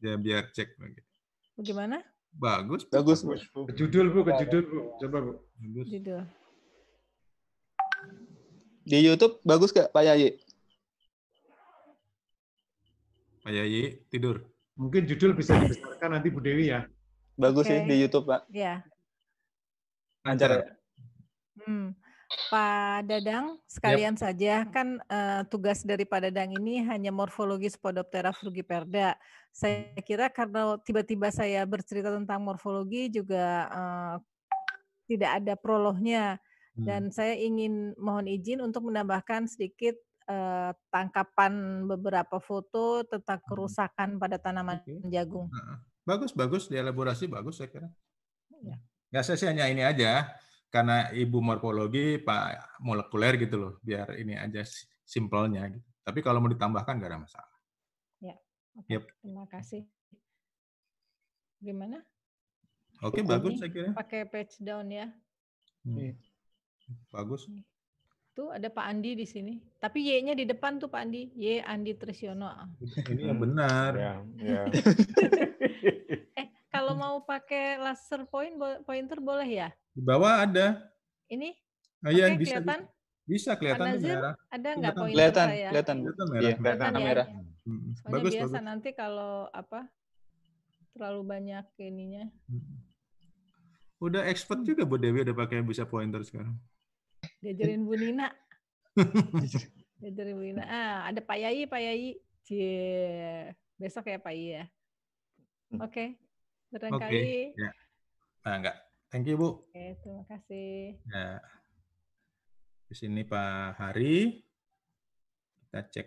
Yeah. Ya biar cek lagi. Bagaimana? Bagus, bagus. bagus. Bu. Ke judul Bu, ke judul Bu. Coba Bu. Bagus. Judul. Di YouTube bagus gak Pak Yayi? Pak Yayi tidur. Mungkin judul bisa dibesarkan nanti Bu Dewi ya. Bagus okay. sih di YouTube Pak. Iya. Lancar. Ya? Hmm. Pak Dadang, sekalian yep. saja kan uh, tugas dari Pak Dadang ini hanya morfologi Spodoptera frugiperda. Saya kira karena tiba-tiba saya bercerita tentang morfologi juga uh, tidak ada prolognya dan hmm. saya ingin mohon izin untuk menambahkan sedikit uh, tangkapan beberapa foto tentang hmm. kerusakan pada tanaman okay. jagung. Bagus, bagus, dielaborasi bagus saya kira. Ya. ya saya sih hanya ini aja karena ibu morfologi pak molekuler gitu loh biar ini aja simpelnya gitu. tapi kalau mau ditambahkan gak ada masalah ya okay. yep. terima kasih gimana oke okay, bagus saya kira pakai page down ya hmm. Iya. bagus hmm. tuh ada Pak Andi di sini tapi Y-nya di depan tuh Pak Andi Y Andi Trisiono. ini yang benar ya, ya. pakai laser point pointer boleh ya? Di bawah ada. Ini? Ah, iya, okay, bisa, kelihatan? Bisa kelihatan Anazir, Ada nggak pointer kelihatan, saya? Ya? Kelihatan, kelihatan merah. Ya, kelihatan, ya. merah. Ya. bagus, biasa bagus. nanti kalau apa terlalu banyak ininya. Udah expert juga Bu Dewi udah pakai bisa pointer sekarang. Diajarin Bu Nina. Diajarin Bu Nina. Ah, ada Pak Yai, Pak Yai. Cie. Besok ya Pak Yai ya. Hmm. Oke. Okay. Barangkali. Okay. Ya. Nah, enggak. Thank you, Bu. Oke, okay, terima kasih. Ya. Di sini Pak Hari. Kita cek.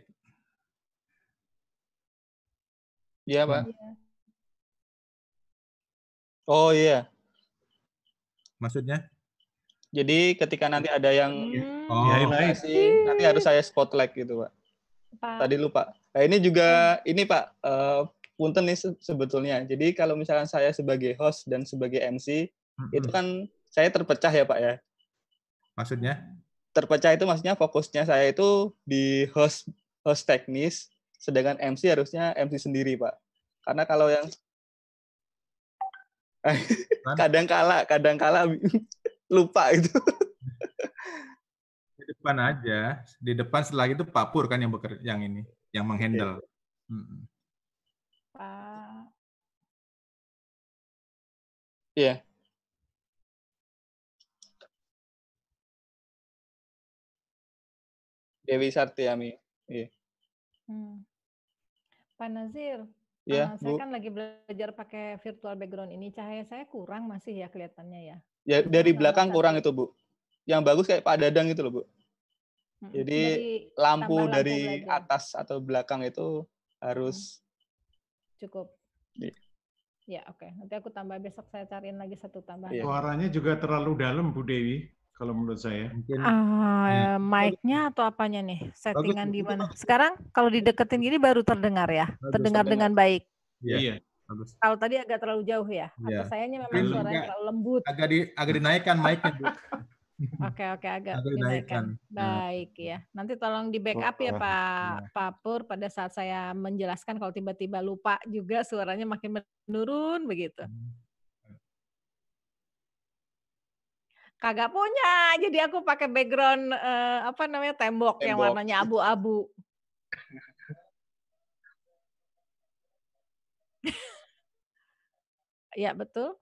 Iya, Pak. Yeah. Oh, iya. Maksudnya? Jadi ketika nanti ada yang hmm. iya. Iya, oh. ya, sih, iya. nanti harus saya spotlight gitu, Pak. Pak. Tadi lupa. Nah, ini juga hmm. ini Pak uh, punten nih sebetulnya. Jadi kalau misalkan saya sebagai host dan sebagai MC mm-hmm. itu kan saya terpecah ya Pak ya. Maksudnya? Terpecah itu maksudnya fokusnya saya itu di host host teknis, sedangkan MC harusnya MC sendiri Pak. Karena kalau yang kadang kala kadang kala lupa itu di depan aja di depan setelah itu papur kan yang beker yang ini yang menghandle Okay. Iya. hmm. Pak. Iya. Yeah. Dewi Sartiami. Iya. Yeah. Hmm. Pak Nazir, ya, uh, saya Bu. kan lagi belajar pakai virtual background ini. Cahaya saya kurang masih ya kelihatannya ya. Ya dari belakang kurang itu Bu. Yang bagus kayak Pak Dadang itu loh Bu. Hmm, jadi lampu dari lagi. atas atau belakang itu harus hmm cukup iya. ya oke okay. nanti aku tambah besok saya cariin lagi satu tambahan iya. suaranya juga terlalu dalam Bu Dewi kalau menurut saya. ah hmm. mic-nya atau apanya nih? Settingan di mana? Sekarang kalau dideketin gini baru terdengar ya? Bagus, terdengar dengan baik. Iya. Ya. Kalau tadi agak terlalu jauh ya? Iya. Atau sayanya memang suaranya terlalu lembut. Agak di agak dinaikkan mic-nya, Bu. Oke oke agak Nanti dinaikkan. Nah, Baik gitu. ya. Nanti tolong di oh, backup ya oh, Pak iya. Pak Pur pada saat saya menjelaskan kalau tiba-tiba lupa juga suaranya makin menurun begitu. Kagak punya, jadi aku pakai background eh, apa namanya tembok, tembok. yang warnanya abu-abu. ya betul.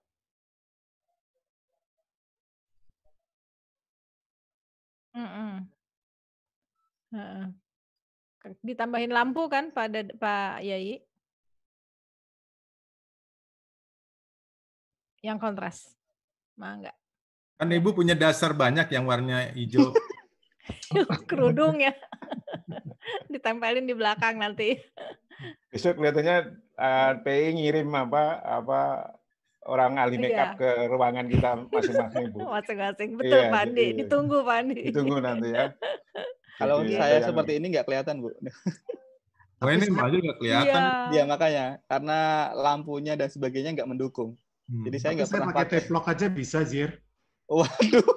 Mhm. Uh ditambahin lampu kan Pak Pak Yai? Yang kontras, mau nggak? Kan Ibu punya dasar banyak yang warnanya hijau. Kerudung ya. Ditempelin di belakang nanti. Besok kelihatannya uh, eh, PI ngirim apa apa orang ahli iya. makeup ke ruangan kita masing-masing Bu. Masing-masing. Iya, Betul iya, Pak Iya. Ditunggu Pak Ditunggu nanti ya. Kalau iya, saya iya, seperti ini nggak kelihatan Bu. Oh ini baju nggak kelihatan. Iya ya, makanya karena lampunya dan sebagainya nggak mendukung. Hmm. Jadi saya nggak pernah pakai teflok aja bisa Zir. Waduh.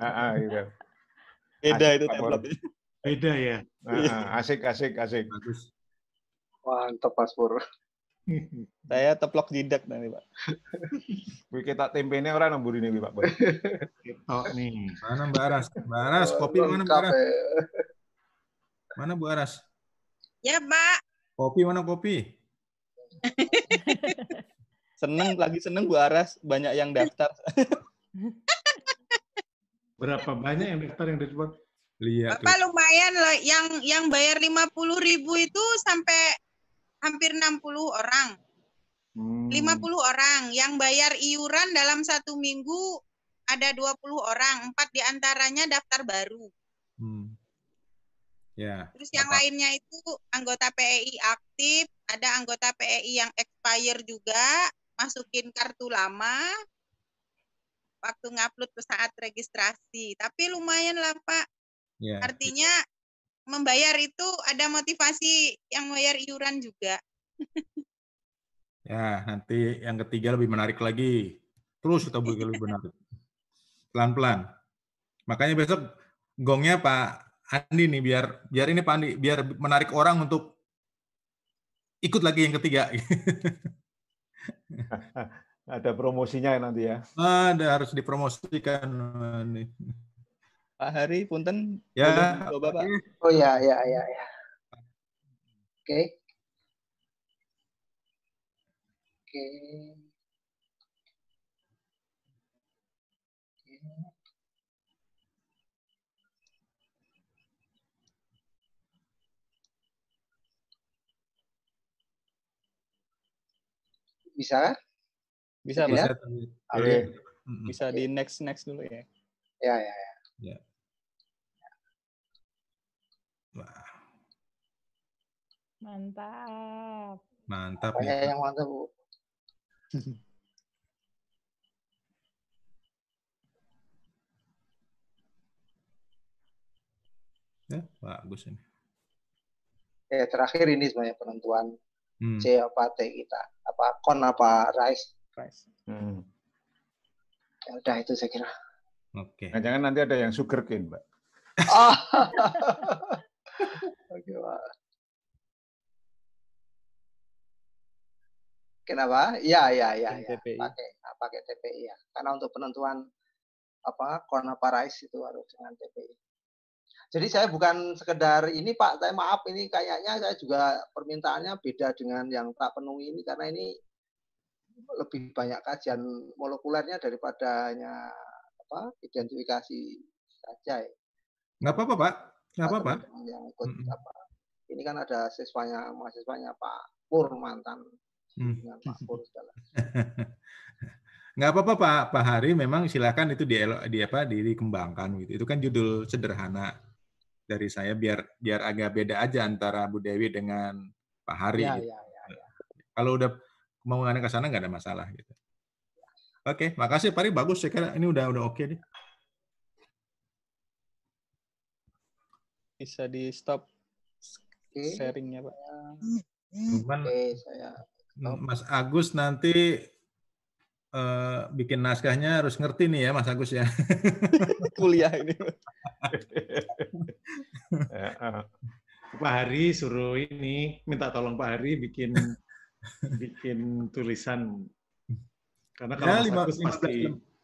Ah gitu. Beda itu teflok. Beda ya. Ah, ah, asik asik asik. Bagus. Mantap paspor. Saya teplok jidak nanti, Pak. Wih, kita tempenya orang nembur ini, Pak. Oh nih. Mana Mbak Aras? Mbak Aras, kopi mana Mbak Aras? Mana Bu Aras? Ya, Pak. Kopi mana kopi? seneng, lagi seneng Bu Aras. Banyak yang daftar. Berapa banyak yang daftar yang ditelepon? Lihat. Bapak tuh. lumayan loh, yang yang bayar lima puluh ribu itu sampai hampir 60 orang. Hmm. 50 orang yang bayar iuran dalam satu minggu ada 20 orang, empat diantaranya daftar baru. Hmm. Yeah. Terus yang Apa? lainnya itu anggota PEI aktif, ada anggota PEI yang expire juga, masukin kartu lama waktu ngupload ke saat registrasi. Tapi lumayan lah Pak. Yeah. Artinya membayar itu ada motivasi yang bayar iuran juga. Ya, nanti yang ketiga lebih menarik lagi. Terus kita buat lebih menarik. Pelan-pelan. Makanya besok gongnya Pak Andi nih biar biar ini Pak Andi biar menarik orang untuk ikut lagi yang ketiga. Ada promosinya nanti ya. Ada harus dipromosikan nih. Pak Hari Punten. Ya. bapak Pak. Oh ya ya ya ya. Oke. Oke. bisa bisa bisa ya? bisa, di next next dulu ya ya ya, ya. ya. Mantap. Mantap. ya. yang mantap, Bu. ya, bagus ini. Ya, terakhir ini sebenarnya penentuan hmm. C apa T kita. Apa kon apa rice. Rice. Hmm. Ya udah itu saya kira. Oke. Okay. Nah, jangan nanti ada yang sugar cane, Mbak. Kenapa? Ya, ya, ya, ya. Pakai, iya. pakai TPI ah, ya. Karena untuk penentuan apa corona paris itu harus dengan TPI. Jadi saya bukan sekedar ini Pak, saya maaf ini kayaknya saya juga permintaannya beda dengan yang tak penuhi ini karena ini lebih banyak kajian molekulernya daripada hanya apa identifikasi saja. Ya. Nggak apa-apa Pak, nggak apa-apa -hmm. ini kan ada siswanya mahasiswanya Pak Pur mantan hmm. Pak Pur segala nggak apa-apa Pak Pak Hari memang silakan itu di, di apa dikembangkan gitu itu kan judul sederhana dari saya biar biar agak beda aja antara Bu Dewi dengan Pak Hari ya, gitu. ya, ya, ya. kalau udah mau ke sana nggak ada masalah gitu Oke, makasih Pak Hari. Bagus, saya kira ini udah udah oke okay deh. bisa di stop okay. sharingnya pak. Cuman okay, saya... Mas Agus nanti uh, bikin naskahnya harus ngerti nih ya Mas Agus ya. Kuliah ini. Ya, ah. Pak Hari suruh ini minta tolong Pak Hari bikin bikin tulisan karena kalau ya, 15, Agus pasti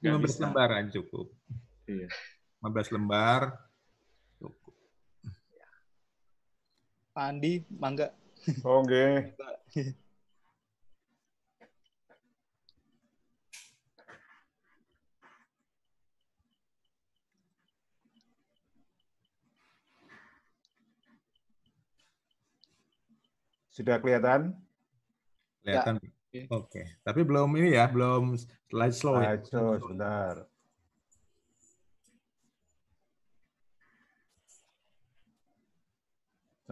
15 lembaran cukup. Iya. 15 lembar Pak Andi, mangga. Oke. Okay. Sudah kelihatan? Kelihatan. Ya. Oke. Okay. Tapi belum ini ya, belum slide slow ya. slow, sebentar.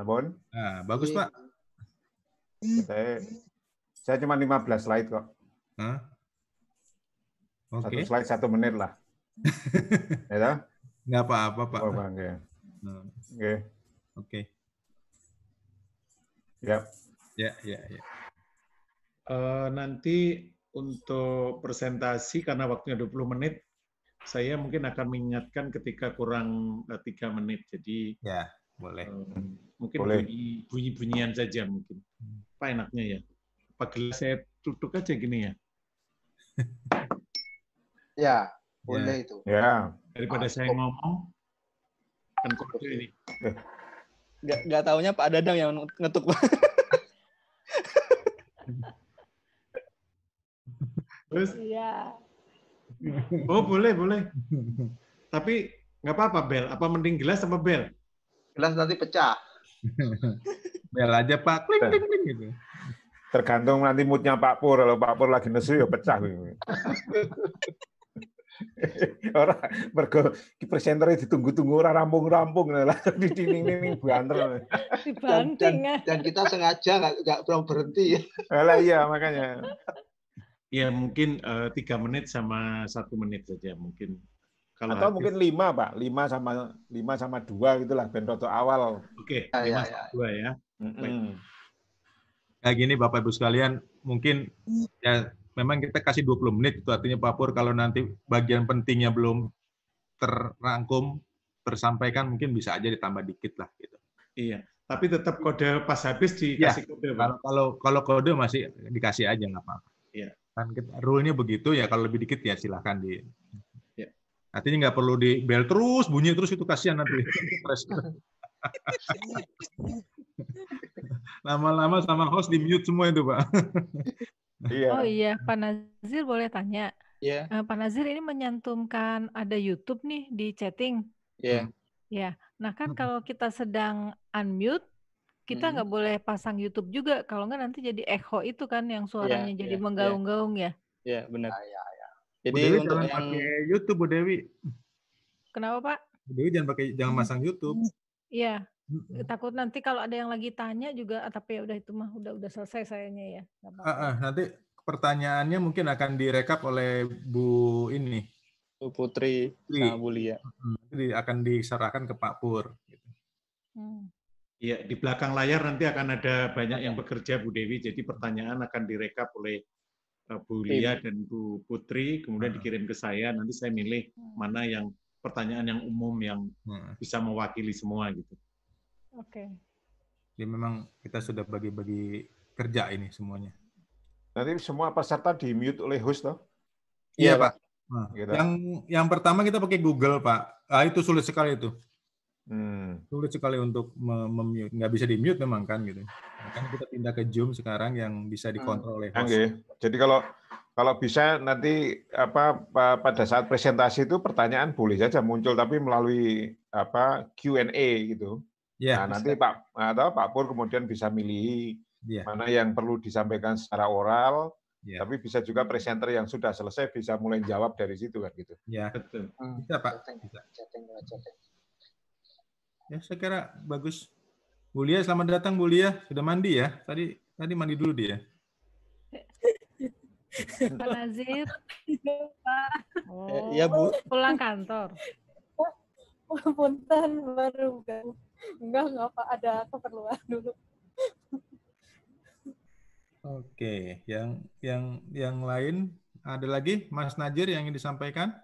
Sampun. Nah, bagus, iya. Pak. Saya, saya cuma 15 slide kok. Hah? Okay. Satu slide satu menit lah. ya Nggak apa-apa, Pak. Oh, Oke. Nah. Oke. Oke. Ya. Ya, ya, ya. Uh, nanti untuk presentasi karena waktunya 20 menit, saya mungkin akan mengingatkan ketika kurang eh, tiga menit. Jadi ya. Boleh. Eh, mungkin Boleh. bunyi bunyi-bunyian saja mungkin. Apa enaknya ya? Apa gelas saya tutup aja gini ya? ya, boleh ya. itu. Ya. Daripada ah, saya ngomong, kan kode ini. nggak nggak taunya Pak Dadang yang ngetuk. Terus? Iya. Oh boleh boleh. Tapi nggak apa-apa bel. Apa mending gelas sama bel? gelas nanti pecah. Bel aja Pak, kling iya. kling kling gitu. Tergantung nanti moodnya Pak Pur, kalau Pak Pur lagi nesu ya pecah. Orang orang mergo presenter ditunggu-tunggu orang rampung-rampung lah di dinding ini banter dan, dan, ah. dan kita sengaja nggak perlu berhenti ya. lah iya makanya ya mungkin eh, tiga uh, menit sama satu menit saja mungkin kalau Atau hadis. mungkin lima Pak, lima sama lima sama dua gitulah bentoto awal. Oke, ya, lima ya, ya. dua ya. Mm -hmm. Nah gini Bapak Ibu sekalian, mungkin ya memang kita kasih 20 menit itu artinya Pak Pur kalau nanti bagian pentingnya belum terrangkum, tersampaikan mungkin bisa aja ditambah dikit lah gitu. Iya, tapi tetap kode pas habis dikasih ya, kode Kalau, kalau kode masih dikasih aja nggak apa-apa. Iya. Kan rule-nya begitu ya kalau lebih dikit ya silahkan di Artinya nggak perlu di bel terus, bunyi terus itu kasihan nanti. Lama-lama sama host di mute semua itu, Pak. Iya. Oh iya, Pak Nazir boleh tanya. Yeah. Iya. Pak Nazir ini menyantumkan ada YouTube nih di chatting. Iya. Yeah. Ya, nah kan hmm. kalau kita sedang unmute, kita hmm. nggak hmm. boleh pasang YouTube juga, kalau nggak nanti jadi echo itu kan yang iya, suaranya yeah, jadi yeah, menggaung-gaung yeah. ya. Iya, yeah, benar. Ah, yeah. Jadi Bu Dewi untuk jangan yang... pakai YouTube Bu Dewi. Kenapa Pak? Bu Dewi jangan pakai jangan masang YouTube. Iya. Takut nanti kalau ada yang lagi tanya juga, ah, tapi ya udah itu mah udah udah selesai sayangnya ya. Apa -apa. Uh, uh, nanti pertanyaannya mungkin akan direkap oleh Bu ini. Bu Putri, Putri. sama Bu Lia. Nanti akan diserahkan ke Pak Pur. Gitu. Hmm. Iya, di belakang layar nanti akan ada banyak yang bekerja Bu Dewi, jadi pertanyaan akan direkap oleh Eh, Bu Lia dan Bu Putri, kemudian ah. dikirim ke saya. Nanti saya milih hmm. mana yang pertanyaan yang umum yang hmm. bisa mewakili semua gitu. Oke. Okay. Jadi memang kita sudah bagi-bagi kerja ini semuanya. Nanti semua peserta di mute oleh host toh? Iya, ya, Pak. Nah, Yang yang pertama kita pakai Google Pak. Ah, itu sulit sekali itu. Hmm. Sulit sekali untuk memute, nggak bisa di mute memang kan gitu. Nah, kan kita pindah ke Zoom sekarang yang bisa hmm. dikontrol oleh host. Okay. Jadi kalau kalau bisa nanti apa pada saat presentasi itu pertanyaan boleh saja muncul tapi melalui apa Q&A gitu. Ya, nah, nanti Pak atau Pak Pur kemudian bisa milih yeah. mana yang perlu disampaikan secara oral, Ya. Tapi bisa juga presenter yang sudah selesai bisa mulai jawab dari situ kan gitu. Ya. Betul. Bisa Pak. Bisa. Ya, saya kira bagus. Bulia, selamat datang Bulia. Sudah mandi ya? Tadi tadi mandi dulu dia. Pak Nazir. Ya, ya, oh, iya, Bu. Pulang kantor. Punten baru kan. Enggak, enggak apa ada keperluan dulu. Oke, yang yang yang lain ada lagi Mas Najir yang ingin disampaikan?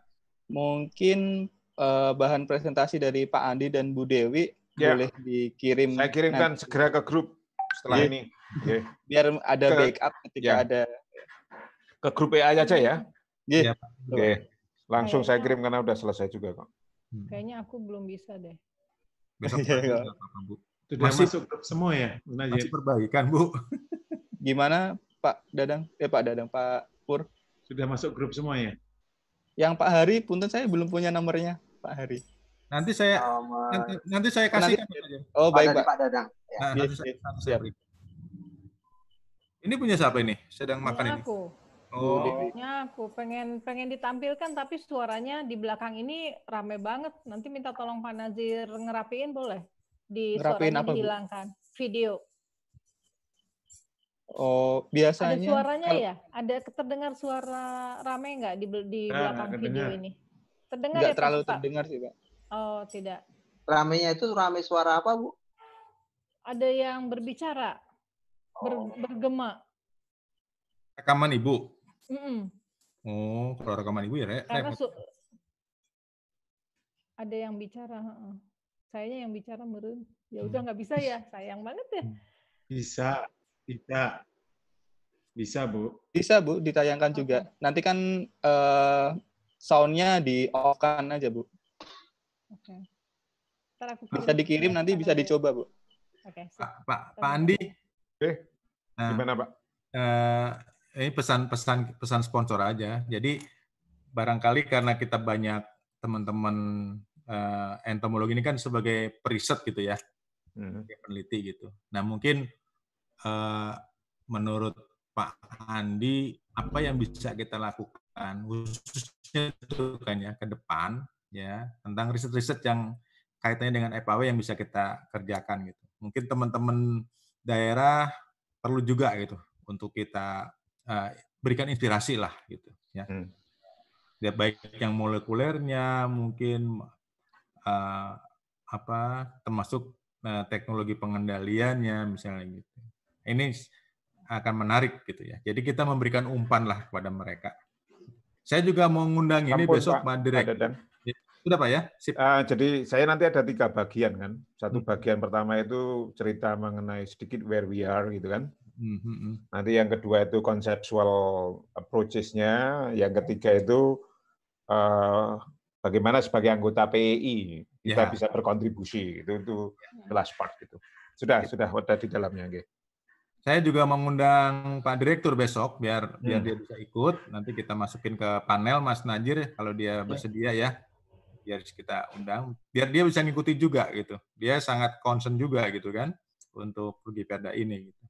Mungkin uh, bahan presentasi dari Pak Andi dan Bu Dewi yeah. boleh dikirim. Saya kirimkan nanti. segera ke grup setelah yeah. ini. Yeah. Biar ada ke, backup ketika yeah. ada ke grup AI aja ya. Yeah. Yeah. Oke. Okay. Iya. Langsung Kayaknya, saya kirim karena udah selesai juga kok. Hmm. Kayaknya aku belum bisa deh. Besok iya, iya. masih masuk semua ya? ya, Masih perbaikan, Bu. Gimana Pak Dadang? Eh Pak Dadang, Pak Pur. Sudah masuk grup semua ya? Yang Pak Hari, punten saya belum punya nomornya. Pak Hari. Nanti saya um, nanti, nanti saya kasih nanti, aja. Kan oh, baik, Pak. Pak Dadang. Ya. Nah, nanti iya, saya, nanti saya Ini punya siapa ini? Sedang makan iya, aku. ini. Oh. Punya aku pengen pengen ditampilkan tapi suaranya di belakang ini rame banget. Nanti minta tolong Pak Nazir ngerapiin boleh? Di ngerapiin suaranya apa, dihilangkan. Bu? Video. Oh, biasanya ada suaranya kalau, ya? Ada terdengar suara rame nggak di di nah, belakang video ini? Terdengar Nggak ya, terlalu Pak? terdengar sih, Pak. Oh, tidak. Ramenya itu rame suara apa, Bu? Ada yang berbicara, ber, oh. bergema. Rekaman Ibu? Mm -mm. Oh, kalau rekaman Ibu ya, Re. ada yang bicara. Sayanya yang bicara merun Ya udah hmm. nggak bisa ya, sayang banget ya. Hmm. Bisa, bisa. Bisa, Bu. Bisa, Bu, ditayangkan okay. juga. Nanti kan uh, soundnya di off kan aja bu. Oke. Okay. bisa dikirim nanti bisa dicoba bu. Oke. Okay, Pak Pak Andi. Eh, nah, gimana Pak? Eh, ini pesan-pesan pesan sponsor aja. Jadi barangkali karena kita banyak teman-teman eh, entomologi ini kan sebagai periset gitu ya, hmm. peneliti gitu. Nah mungkin eh, menurut Pak Andi apa yang bisa kita lakukan khususnya kan ya ke depan ya tentang riset-riset yang kaitannya dengan FAW yang bisa kita kerjakan gitu. Mungkin teman-teman daerah perlu juga gitu untuk kita uh, berikan inspirasi lah gitu ya. Hmm. Ya, baik yang molekulernya mungkin uh, apa termasuk uh, teknologi pengendaliannya misalnya gitu. Ini akan menarik gitu ya. Jadi kita memberikan umpan lah kepada mereka. Saya juga mau ngundang Sampun, ini besok Pak, Direktur. Ya, sudah Pak ya? Sip. Uh, jadi saya nanti ada tiga bagian kan. Satu hmm. bagian pertama itu cerita mengenai sedikit where we are gitu kan. Hmm. hmm, hmm. Nanti yang kedua itu conceptual approaches-nya. Yang ketiga itu uh, bagaimana sebagai anggota PEI kita ya. bisa berkontribusi. Itu, itu ya. last part gitu. Sudah, sudah ada di dalamnya. Gitu. Saya juga mengundang Pak Direktur besok biar hmm. biar dia bisa ikut. Nanti kita masukin ke panel Mas Najir kalau dia ya. bersedia ya. Biar kita undang, biar dia bisa ngikuti juga gitu. Dia sangat concern juga gitu kan untuk pergi perda ini gitu.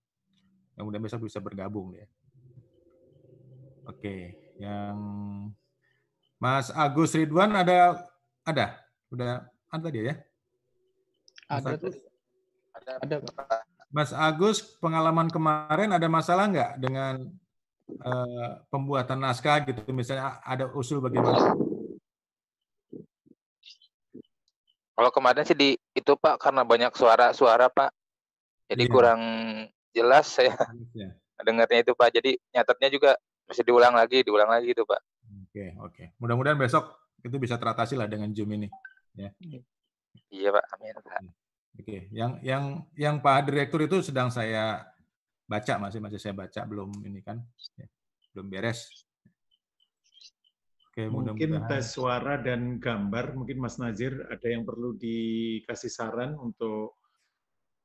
Mudah-mudahan besok bisa bergabung ya. Oke, yang Mas Agus Ridwan ada ada udah ada dia ya? ada tuh. Ada, ada Pak. Mas Agus, pengalaman kemarin ada masalah nggak dengan uh, pembuatan naskah gitu? Misalnya ada usul bagaimana? Kalau kemarin sih di itu Pak karena banyak suara-suara Pak, jadi iya. kurang jelas saya ya. dengarnya itu Pak. Jadi nyatetnya juga masih diulang lagi, diulang lagi itu Pak. Oke oke. Mudah-mudahan besok itu bisa teratasi lah dengan Zoom ini. Ya. Iya Pak, amin Pak. Iya. Oke, yang yang yang Pak Direktur itu sedang saya baca masih masih saya baca belum ini kan ya, belum beres. Oke, mudah mungkin tes suara dan gambar mungkin Mas Nazir ada yang perlu dikasih saran untuk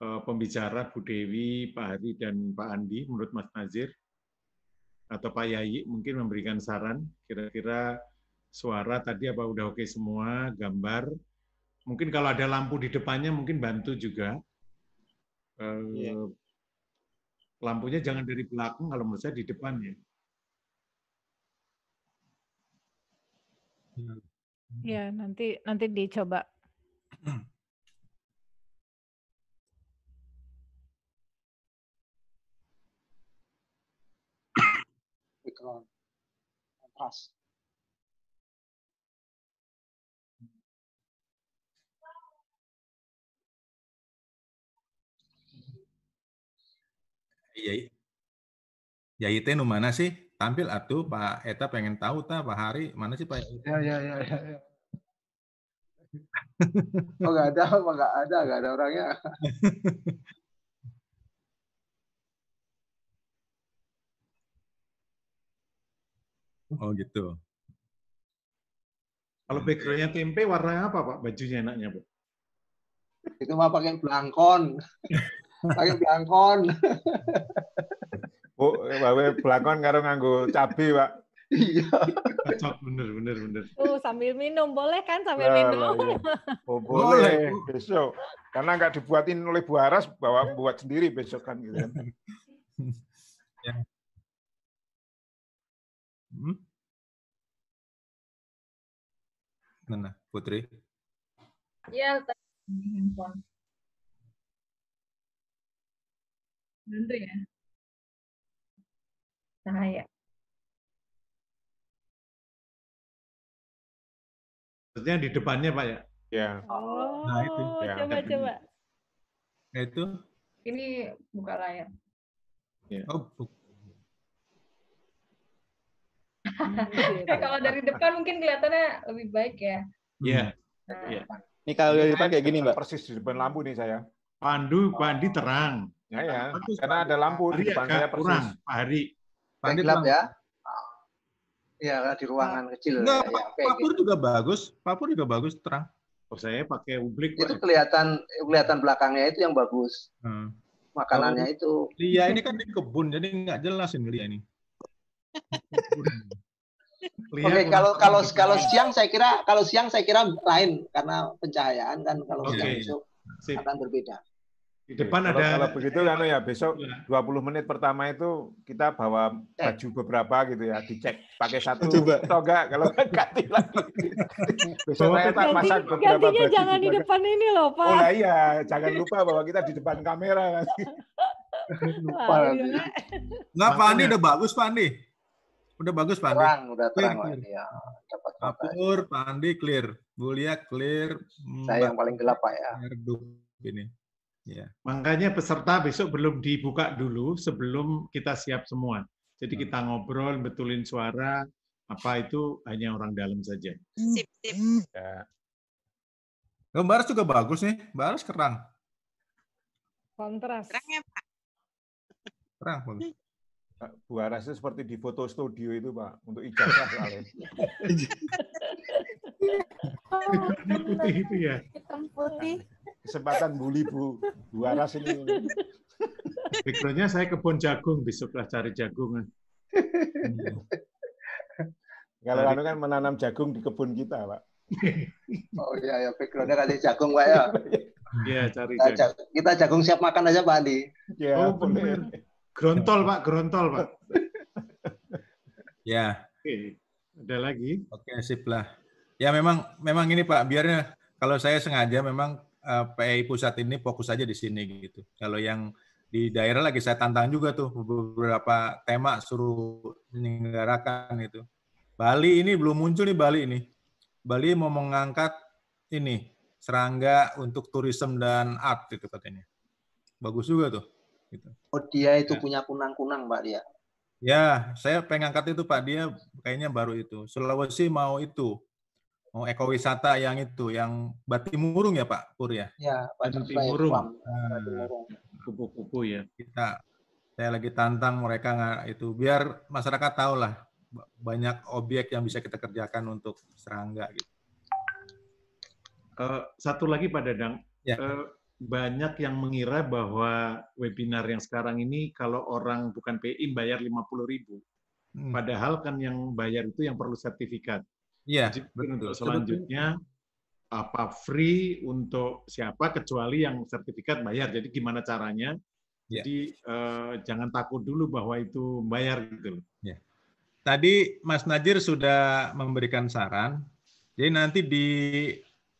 uh, pembicara Bu Dewi, Pak Hari dan Pak Andi menurut Mas Nazir atau Pak Yayi mungkin memberikan saran kira-kira suara tadi apa udah oke semua gambar Mungkin kalau ada lampu di depannya mungkin bantu juga. Uh, iya. eh, yeah. Lampunya jangan dari belakang kalau menurut saya di depannya. Ya iya. Iya, nanti nanti dicoba. Iya. Yaite ya, nu mana sih? Tampil atuh Pak Eta pengen tahu ta Pak Hari mana sih Pak Yaite? Ya ya ya ya. ya. oh nggak ada, nggak ada, nggak ada orangnya. Oh gitu. Kalau backgroundnya tempe warnanya apa Pak? Bajunya enaknya bu? Itu mah pakai belangkon pakai belangkon. Bu, bawa belangkon karo nganggo cabai, Pak. Iya. Cocok bener bener bener. Uh, sambil minum boleh kan sambil nah, minum. Iya. Oh, boleh. boleh. Besok. Karena nggak dibuatin oleh Bu Aras bawa buat sendiri besok kan gitu. Kan. ya. Hmm? Mana Putri? Iya, handphone. Bantu ya. Cahaya. Maksudnya di depannya Pak ya? Ya. Oh, nah, itu. Ya. coba coba. Nah, itu. Ini buka layar. Ya. Oh, buka. nah, eh, kalau dari depan mungkin kelihatannya lebih baik ya. Iya. Yeah. Nah, yeah. Ini kalau dari depan kayak gini, Mbak. Persis di depan lampu nih saya. Pandu Pandi terang. Ya, ya. Karena ada lampu di depan saya persis. Kurang, Pak Hari. Pandi gelap ya. Ya, di ruangan kecil. Enggak, ya, Pak Papur gitu. juga bagus. Papur juga bagus terang. Oh, saya pakai ublik. Itu kelihatan kelihatan belakangnya itu yang bagus. Hmm. Makanannya itu. Iya, ini kan di kebun, jadi nggak jelas ini Lia ini. Lihat Oke, kalau kalau kalau siang saya kira kalau siang saya kira lain karena pencahayaan dan kalau okay. itu akan berbeda. Di depan kalau, ada kalau begitu kan ya besok 20 iya. menit pertama itu kita bawa baju beberapa gitu ya dicek pakai satu Coba. atau enggak kalau ganti lagi. besok saya tak masak beberapa gantinya baju. jangan di depan ini loh, Pak. Oh iya, jangan lupa bahwa kita di depan kamera nanti. lupa nggak Pak Andi udah bagus Pak Andi. Udah bagus Pak Andi. Terang, udah terang clear, ya. Kapur, Pak Andi clear. Bulia clear. Saya yang paling gelap Pak ya. Ini Yeah. Makanya peserta besok belum dibuka dulu sebelum kita siap semua. Jadi hmm. kita ngobrol, betulin suara, apa itu hanya orang dalam saja. Sip, sip. Ya. Mbak juga bagus nih. Mbak Aras kerang. Kontras. ya, Pak. Kerang, bagus. Hmm. Bu Aras seperti di foto studio itu, Pak. Untuk ijazah soalnya. Putih itu ya. Hitam putih kesempatan bully Bu buara sini ini. Backgroundnya saya kebun jagung, besoklah cari jagung. Kalau anu kan menanam jagung di kebun kita, Pak. Oh iya, ya backgroundnya kasih jagung, Pak ya. Iya, cari jagung. Kita, jagung. kita jagung siap makan aja, Pak Andi. Ya, oh, benar. Grontol, Pak, grontol, Pak. ya. Oke, ada lagi? Oke, sip lah. Ya memang memang ini Pak, biarnya kalau saya sengaja memang uh, eh, PI pusat ini fokus aja di sini gitu. Kalau yang di daerah lagi saya tantang juga tuh beberapa tema suruh menyelenggarakan itu. Bali ini belum muncul nih Bali ini. Bali mau mengangkat ini serangga untuk turism dan art itu katanya. Bagus juga tuh. Gitu. Oh dia itu ya. punya kunang-kunang Pak dia. Ya, saya pengangkat itu Pak dia kayaknya baru itu. Sulawesi mau itu Oh, ekowisata yang itu, yang Batimurung ya Pak Pur ya? Ya, Batimurung. Ah. Kupu-kupu ya. Kita, saya lagi tantang mereka nggak itu, biar masyarakat tahu lah banyak objek yang bisa kita kerjakan untuk serangga gitu. Uh, satu lagi Pak Dadang, ya. uh, banyak yang mengira bahwa webinar yang sekarang ini kalau orang bukan PI bayar 50 ribu. Hmm. Padahal kan yang bayar itu yang perlu sertifikat. Iya. selanjutnya apa free untuk siapa kecuali yang sertifikat bayar. Jadi gimana caranya? Yeah. Jadi eh, jangan takut dulu bahwa itu bayar gitu Yeah. Iya. Tadi Mas Najir sudah memberikan saran. Jadi nanti di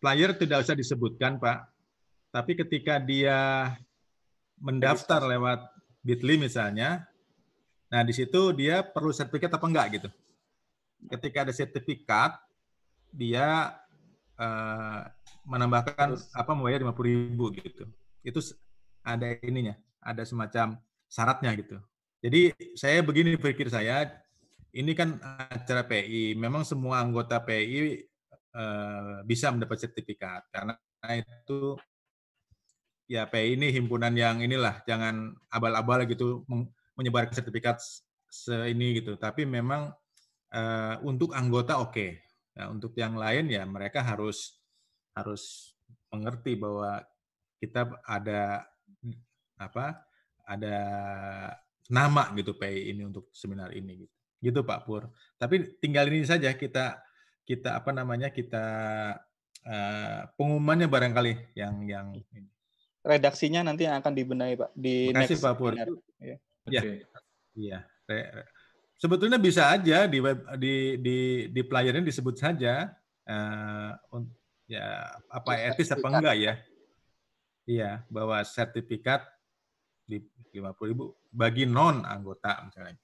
player tidak usah disebutkan, Pak. Tapi ketika dia mendaftar lewat Bitly misalnya, nah di situ dia perlu sertifikat apa enggak gitu ketika ada sertifikat dia uh, menambahkan Terus. apa membayar lima puluh ribu gitu itu ada ininya ada semacam syaratnya gitu jadi saya begini berpikir saya ini kan acara PI memang semua anggota PI uh, eh, bisa mendapat sertifikat karena itu ya PI ini himpunan yang inilah jangan abal-abal gitu menyebar sertifikat se ini gitu tapi memang Eh, untuk anggota oke, okay. nah, untuk yang lain ya mereka harus harus mengerti bahwa kita ada apa ada nama gitu PI ini untuk seminar ini gitu. Gitu Pak Pur. Tapi tinggal ini saja kita kita apa namanya kita uh, pengumumannya barangkali yang yang redaksinya nanti yang akan dibenahi Pak di Makasih, next Pak Pur. Iya. Ya. Okay. Ya sebetulnya bisa aja di web di di di playernya disebut saja uh, ya apa etis apa enggak ya iya bahwa sertifikat di 50 ribu bagi non anggota misalnya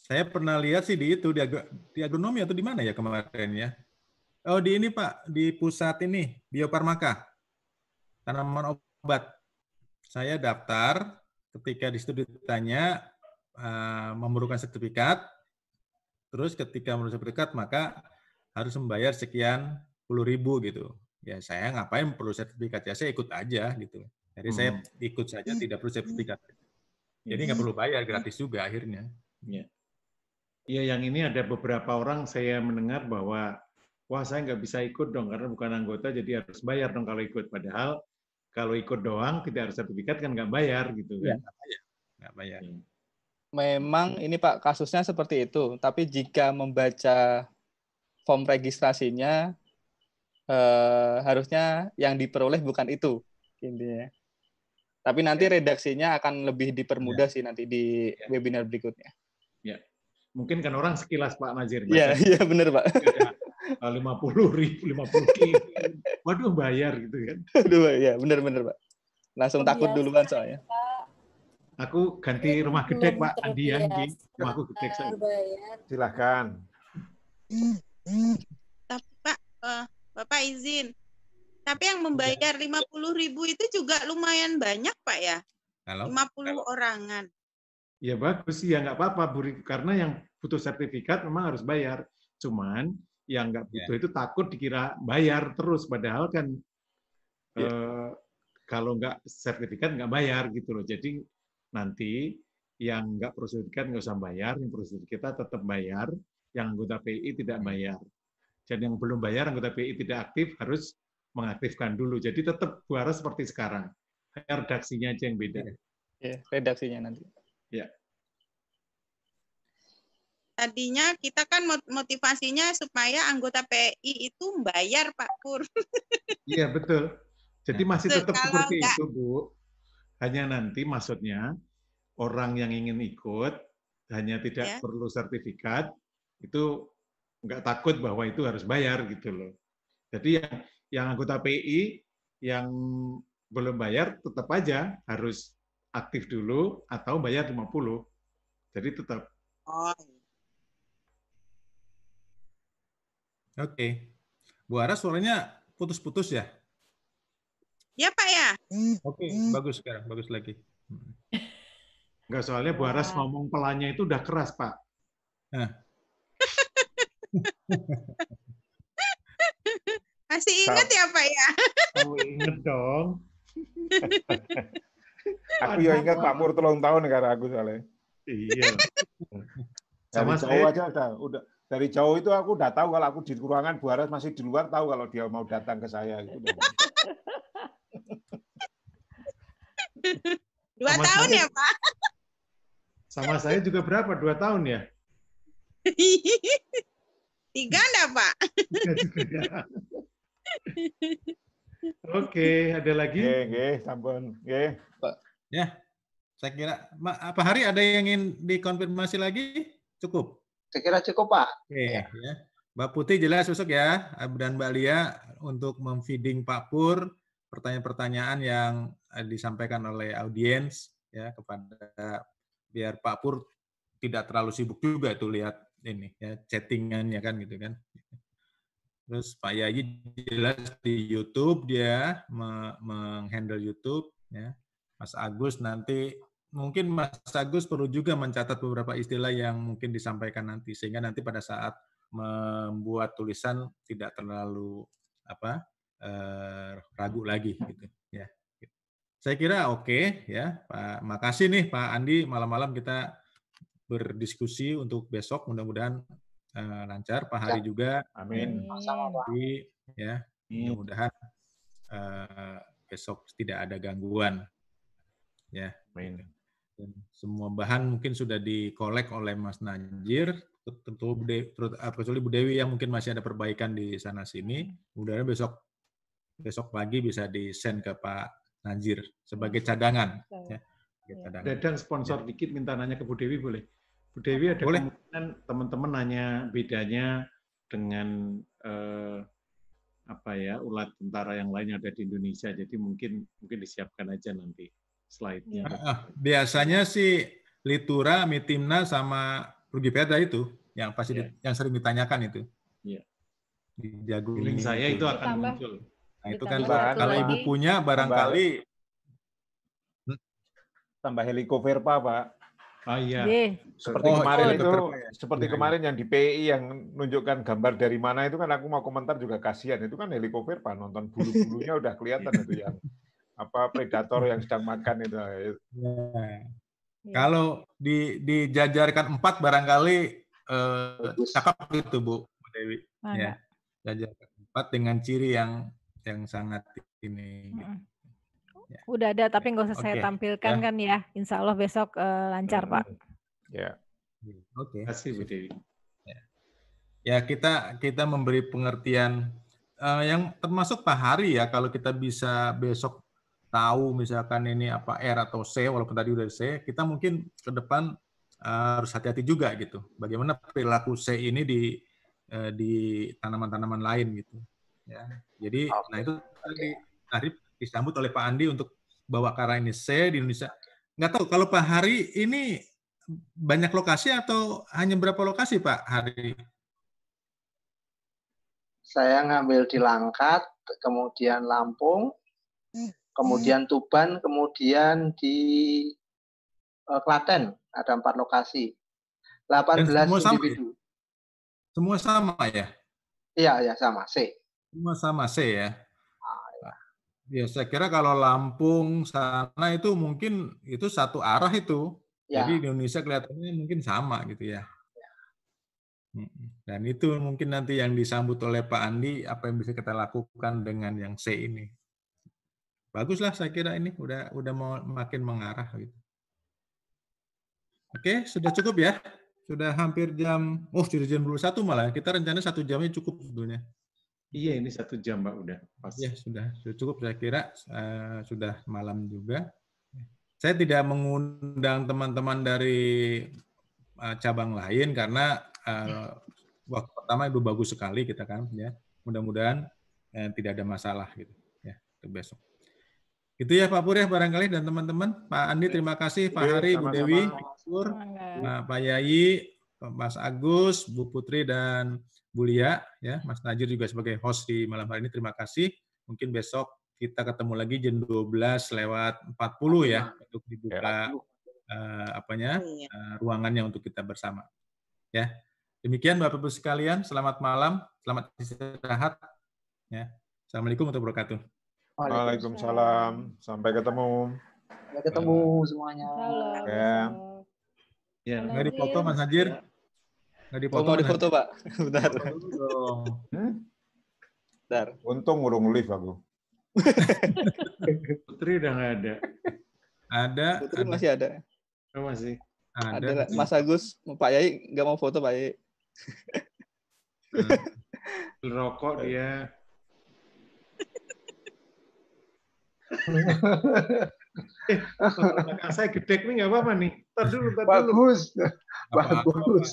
saya pernah lihat sih di itu di, agro, di agronomi atau di mana ya kemarin ya oh di ini pak di pusat ini bioparmaka tanaman obat saya daftar ketika di situ ditanya uh, memerlukan sertifikat, terus ketika memerlukan sertifikat maka harus membayar sekian puluh ribu gitu. Ya saya ngapain perlu sertifikat ya saya ikut aja gitu. Jadi hmm. saya ikut saja hmm. tidak perlu sertifikat. Hmm. Jadi nggak perlu bayar hmm. gratis juga akhirnya. Iya. Iya yang ini ada beberapa orang saya mendengar bahwa wah saya nggak bisa ikut dong karena bukan anggota jadi harus bayar dong kalau ikut. Padahal kalau ikut doang tidak harus sertifikat kan nggak bayar gitu iya. kan? Nggak ya. Nggak bayar. Hmm. Memang ini Pak kasusnya seperti itu, tapi jika membaca form registrasinya eh, harusnya yang diperoleh bukan itu intinya. Tapi nanti iya. redaksinya akan lebih dipermudah ya. sih nanti di ya. webinar berikutnya. Ya, mungkin kan orang sekilas Pak Nazir. Iya, iya benar Pak. Iya. Eh, lima puluh ribu, lima puluh ribu. Waduh bayar gitu kan. Aduh, ya bener-bener Pak. Langsung Biasa, takut duluan soalnya. Aku ganti iya, rumah gedek Pak Andi ya. Rumahku gedek saya. Silahkan. Tapi Pak, eh, Bapak izin. Tapi yang iya. membayar lima puluh ribu itu juga lumayan banyak Pak ya. Lima puluh orangan. Ya bagus sih, ya nggak apa-apa karena yang butuh sertifikat memang harus bayar. Cuman yang nggak ya. butuh yeah. itu takut dikira bayar terus padahal kan yeah. eh, kalau nggak sertifikat nggak bayar gitu loh jadi nanti yang nggak perlu sertifikat nggak usah bayar yang perlu kita tetap bayar yang anggota PI tidak bayar jadi yang belum bayar anggota PI tidak aktif harus mengaktifkan dulu jadi tetap buara seperti sekarang redaksinya aja yang beda yeah, ya, redaksinya nanti ya yeah tadinya kita kan motivasinya supaya anggota PI itu bayar Pak Pur. Iya betul. Jadi nah, masih betul, tetap seperti enggak. itu Bu. Hanya nanti maksudnya orang yang ingin ikut hanya tidak ya. perlu sertifikat itu nggak takut bahwa itu harus bayar gitu loh. Jadi yang yang anggota PI yang belum bayar tetap aja harus aktif dulu atau bayar 50. Jadi tetap. Oh iya. Oke. Bu Ara suaranya putus-putus ya? Ya Pak ya. Oke, okay, bagus sekarang, bagus lagi. Enggak soalnya Bu Aras ngomong pelannya itu udah keras Pak. Nah. Masih ingat ya Pak ya? Aku oh, inget dong. aku ya ingat Pak Pur tolong tahun karena aku soalnya. Iya. Sama saya aja udah dari jauh itu aku udah tahu kalau aku di ruangan Bu Aras masih di luar tahu kalau dia mau datang ke saya gitu. Dua sama tahun saya, ya Pak? Sama saya juga berapa? Dua tahun ya? Tiga enggak Pak? Oke, okay, ya. Oke, ada lagi? Oke, oke, sampun. Oke. Ya, saya kira. Pak Hari ada yang ingin dikonfirmasi lagi? Cukup? Saya kira cukup Pak. Oke, ya. ya. Iya. Mbak Putih jelas susuk ya, dan Mbak Lia untuk memfeeding Pak Pur pertanyaan-pertanyaan yang eh, disampaikan oleh audiens ya kepada biar Pak Pur tidak terlalu sibuk juga itu lihat ini ya chattingannya kan gitu kan. Terus Pak Yayi jelas di YouTube dia menghandle YouTube ya. Mas Agus nanti mungkin Mas Agus perlu juga mencatat beberapa istilah yang mungkin disampaikan nanti sehingga nanti pada saat membuat tulisan tidak terlalu apa eh, ragu lagi gitu ya. Saya kira oke okay, ya Pak. Makasih nih Pak Andi malam-malam kita berdiskusi untuk besok mudah-mudahan eh, lancar Pak Hari ya. juga. Amin. jadi Ya mudah-mudahan eh, besok tidak ada gangguan. Ya. Amin. Semua bahan mungkin sudah dikolek oleh Mas Najir, tentu Bu ah, kecuali Bu Dewi yang mungkin masih ada perbaikan di sana sini. mudah besok besok pagi bisa di send ke Pak Najir sebagai cadangan. Ya. Iya. sponsor ya. dikit minta nanya ke Bu Dewi boleh? Bu Dewi ada boleh. kemungkinan teman-teman nanya bedanya dengan eh, apa ya ulat tentara yang lain yang ada di Indonesia. Jadi mungkin mungkin disiapkan aja nanti slide-nya. Iya. Biasanya sih Litura, Mitimna, sama Rugi Peda itu yang pasti yeah. yang sering ditanyakan itu. Iya. Yeah. Di Feeling saya itu akan ditambah, muncul. Nah, itu kan kalau ibu punya barangkali tambah helikopter pak. Oh iya. Seperti oh, kemarin itu, seperti iya, iya. kemarin yang di PI yang nunjukkan gambar dari mana itu kan aku mau komentar juga kasihan itu kan helikopter pak nonton bulu-bulunya udah kelihatan itu yang apa predator yang sedang makan itu. Ya. Iya. Kalau di dijajarkan empat barangkali eh, cakap itu Bu, Dewi. Ah, ya. Jajarkan empat dengan ciri yang yang sangat ini. Ya. Udah ada tapi nggak usah okay. saya tampilkan ya. kan ya. Insya Allah besok eh, lancar Pak. Ya. Oke. Okay. Kasih Bu Dewi. Ya. ya kita kita memberi pengertian uh, yang termasuk Pak Hari ya kalau kita bisa besok tahu misalkan ini apa R atau C, walaupun tadi udah C, kita mungkin ke depan eh, harus hati-hati juga gitu. Bagaimana perilaku C ini di eh, di tanaman-tanaman lain gitu. Ya. Jadi, okay. nah itu tadi Arif disambut oleh Pak Andi untuk bawa kara ini C di Indonesia. Nggak tahu kalau Pak Hari ini banyak lokasi atau hanya berapa lokasi Pak Hari? Saya ngambil di Langkat, kemudian Lampung, kemudian hmm. Tuban, kemudian di uh, Klaten ada empat lokasi. 18 Dan semua individu. Sama, ya? Semua sama ya? Iya, ya sama C. Semua sama C ya. Ah, iya. nah, ya. saya kira kalau Lampung sana itu mungkin itu satu arah itu. Ya. Jadi Indonesia kelihatannya mungkin sama gitu ya. Iya. Hmm, dan itu mungkin nanti yang disambut oleh Pak Andi, apa yang bisa kita lakukan dengan yang C ini. Baguslah saya kira ini udah udah mau makin mengarah gitu. Oke, sudah cukup ya. Sudah hampir jam, oh sudah jam 21 malah. Ya. Kita rencana satu jamnya cukup sebetulnya. Iya, ini satu jam Pak udah. Pas. Ya sudah, sudah cukup saya kira. Uh, sudah malam juga. Saya tidak mengundang teman-teman dari uh, cabang lain karena uh, waktu pertama itu bagus sekali kita kan ya. Mudah-mudahan uh, tidak ada masalah gitu ya besok. Itu ya Pak Pur ya barangkali dan teman-teman. Pak Andi terima kasih, Pak Hari, Bu Dewi, Pak Pak Yai, Mas Agus, Bu Putri dan Bu Lia, ya Mas Najir juga sebagai host di malam hari ini. Terima kasih. Mungkin besok kita ketemu lagi jam 12 lewat 40 ya untuk dibuka uh, apanya uh, ruangannya untuk kita bersama. Ya. Demikian Bapak Ibu sekalian, selamat malam, selamat istirahat. Ya. Assalamualaikum warahmatullahi wabarakatuh. Waalaikumsalam. Sampai ketemu. Sampai ketemu semuanya. Halo. Ya. Ya. Nggak dipoto Mas Hajir? Nggak dipoto. Mau Pak. Bentar. Hmm? Bentar. Untung urung lift aku. Putri udah nggak ada. Ada. Putri ada. masih ada. Oh, masih. Ada. ada. Mas Agus, Pak Yai nggak mau foto Pak Yai. Hmm. Rokok dia. eh, saya gede nih nggak apa-apa nih. Tadi dulu, tadi Bagus, bagus.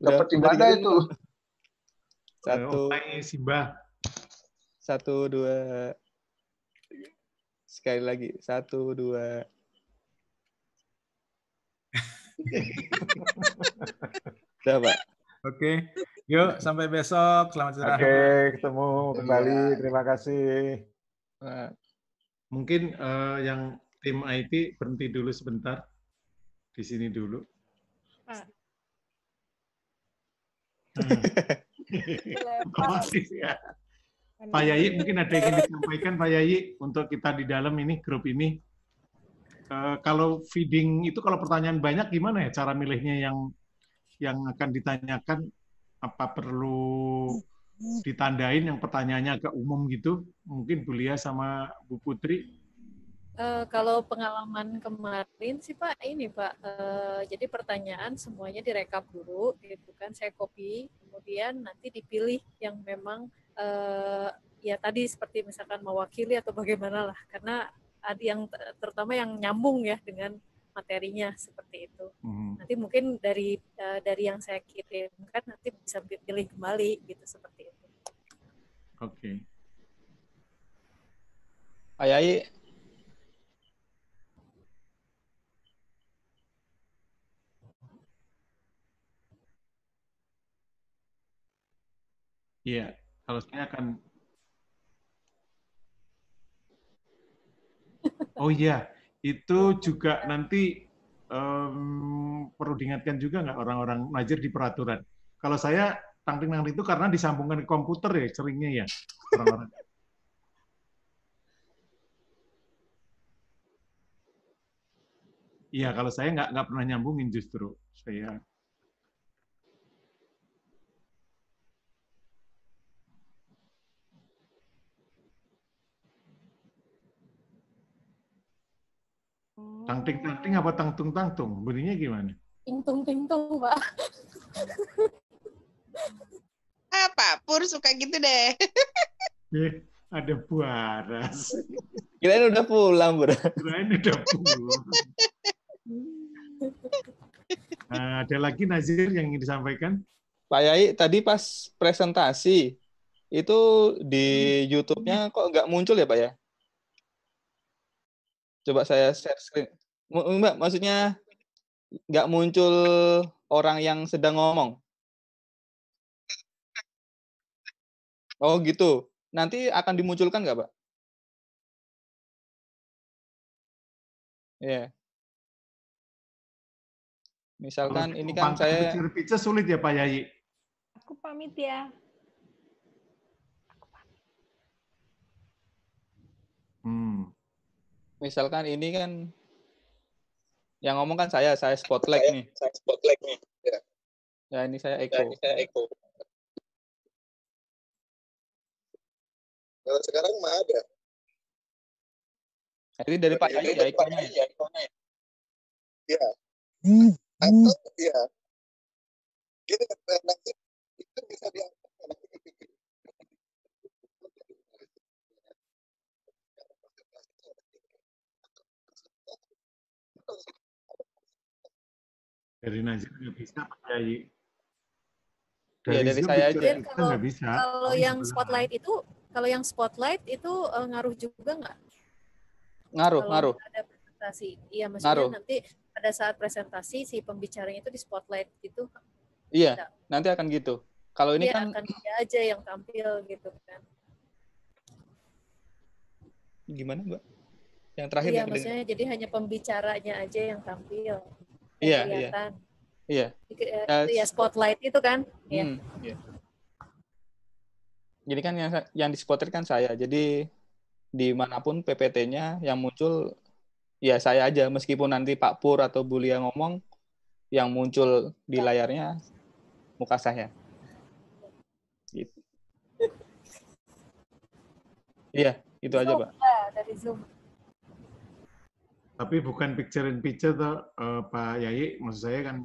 Dapat di itu? Satu. Eh, Simba. Satu dua. Sekali lagi. Satu dua. Udah, Pak. Oke. Yuk, sampai besok. Selamat istirahat. Oke, ketemu kembali. Iya. Terima kasih. Eh, mungkin uh, yang tim IT berhenti dulu sebentar di sini dulu. Ah. Hmm. Masih ya. Pak Yayi mungkin ada yang ingin disampaikan Pak Yayi untuk kita di dalam ini grup ini. Uh, kalau feeding itu kalau pertanyaan banyak gimana ya cara milihnya yang yang akan ditanyakan apa perlu ditandain yang pertanyaannya agak umum gitu? Mungkin bu lia sama Bu Putri. Uh, kalau pengalaman kemarin sih Pak, ini Pak, uh, jadi pertanyaan semuanya direkap dulu, gitu kan, saya copy, kemudian nanti dipilih yang memang uh, ya tadi seperti misalkan mewakili atau bagaimana lah, karena ada yang terutama yang nyambung ya dengan materinya seperti itu. Hmm. Nanti mungkin dari uh, dari yang saya kirimkan nanti bisa pilih kembali gitu seperti itu. Oke. Okay. Ayai. Iya, kalau saya akan Oh iya, itu juga nanti um, perlu diingatkan juga nggak orang-orang Najir di peraturan. Kalau saya tangting nang itu karena disambungkan ke komputer ya seringnya ya orang-orang. Iya, kalau saya nggak nggak pernah nyambungin justru saya tang ting apa tangtung tung? Bunyinya gimana? tintung tung, Pak. apa? Pur suka gitu deh. eh, ada buaras. Kirain udah pulang, Bro. Kirain udah pulang. Nah, ada lagi Nazir yang ingin disampaikan? Pak Yai, tadi pas presentasi itu di YouTube-nya kok nggak muncul ya Pak ya? Coba saya share screen. Mbak, maksudnya nggak muncul orang yang sedang ngomong. Oh gitu. Nanti akan dimunculkan nggak, Pak? Ya. Yeah. Misalkan Kalau ini gitu kan saya picture sulit ya Pak Yayi. Aku pamit ya. Aku Hmm misalkan ini kan yang ngomong kan saya, saya spotlight saya, nih. Saya spotlight nih. Ya. ya ini saya Eko. Ya, saya Eko. Kalau sekarang mah ada. Jadi dari Pak ya, Yai ya ikonnya. Ya, ikonnya. Hmm. Hmm. Ya. Atau ya. Gitu, nanti itu bisa diangkat dari Najib nggak bisa Pak Yayi. Dari, ya, dari saya aja. Kalau, nggak bisa. Kalau yang spotlight itu, kalau yang spotlight itu eh, ngaruh juga nggak? Ngaruh, kalau ngaruh. Ada presentasi, iya maksudnya ngaruh. nanti pada saat presentasi si pembicaranya itu di spotlight gitu. Iya, nanti akan gitu. Kalau ini ya, kan akan dia aja yang tampil gitu kan. Gimana, Mbak? Yang terakhir Iya, maksudnya jadi hanya pembicaranya aja yang tampil iya yeah, iya Yeah. iya Uh, ya spotlight itu kan iya hmm, yeah. yeah. jadi kan yang yang di spotlight kan saya jadi dimanapun PPT-nya yang muncul ya saya aja meskipun nanti Pak Pur atau Bu Lia ngomong yang muncul di iya. layarnya muka saya. Gitu. Iya, itu Zumba, aja, Pak. Dari Zoom. Tapi bukan picture in picture toh, uh, Pak Yai, maksud saya kan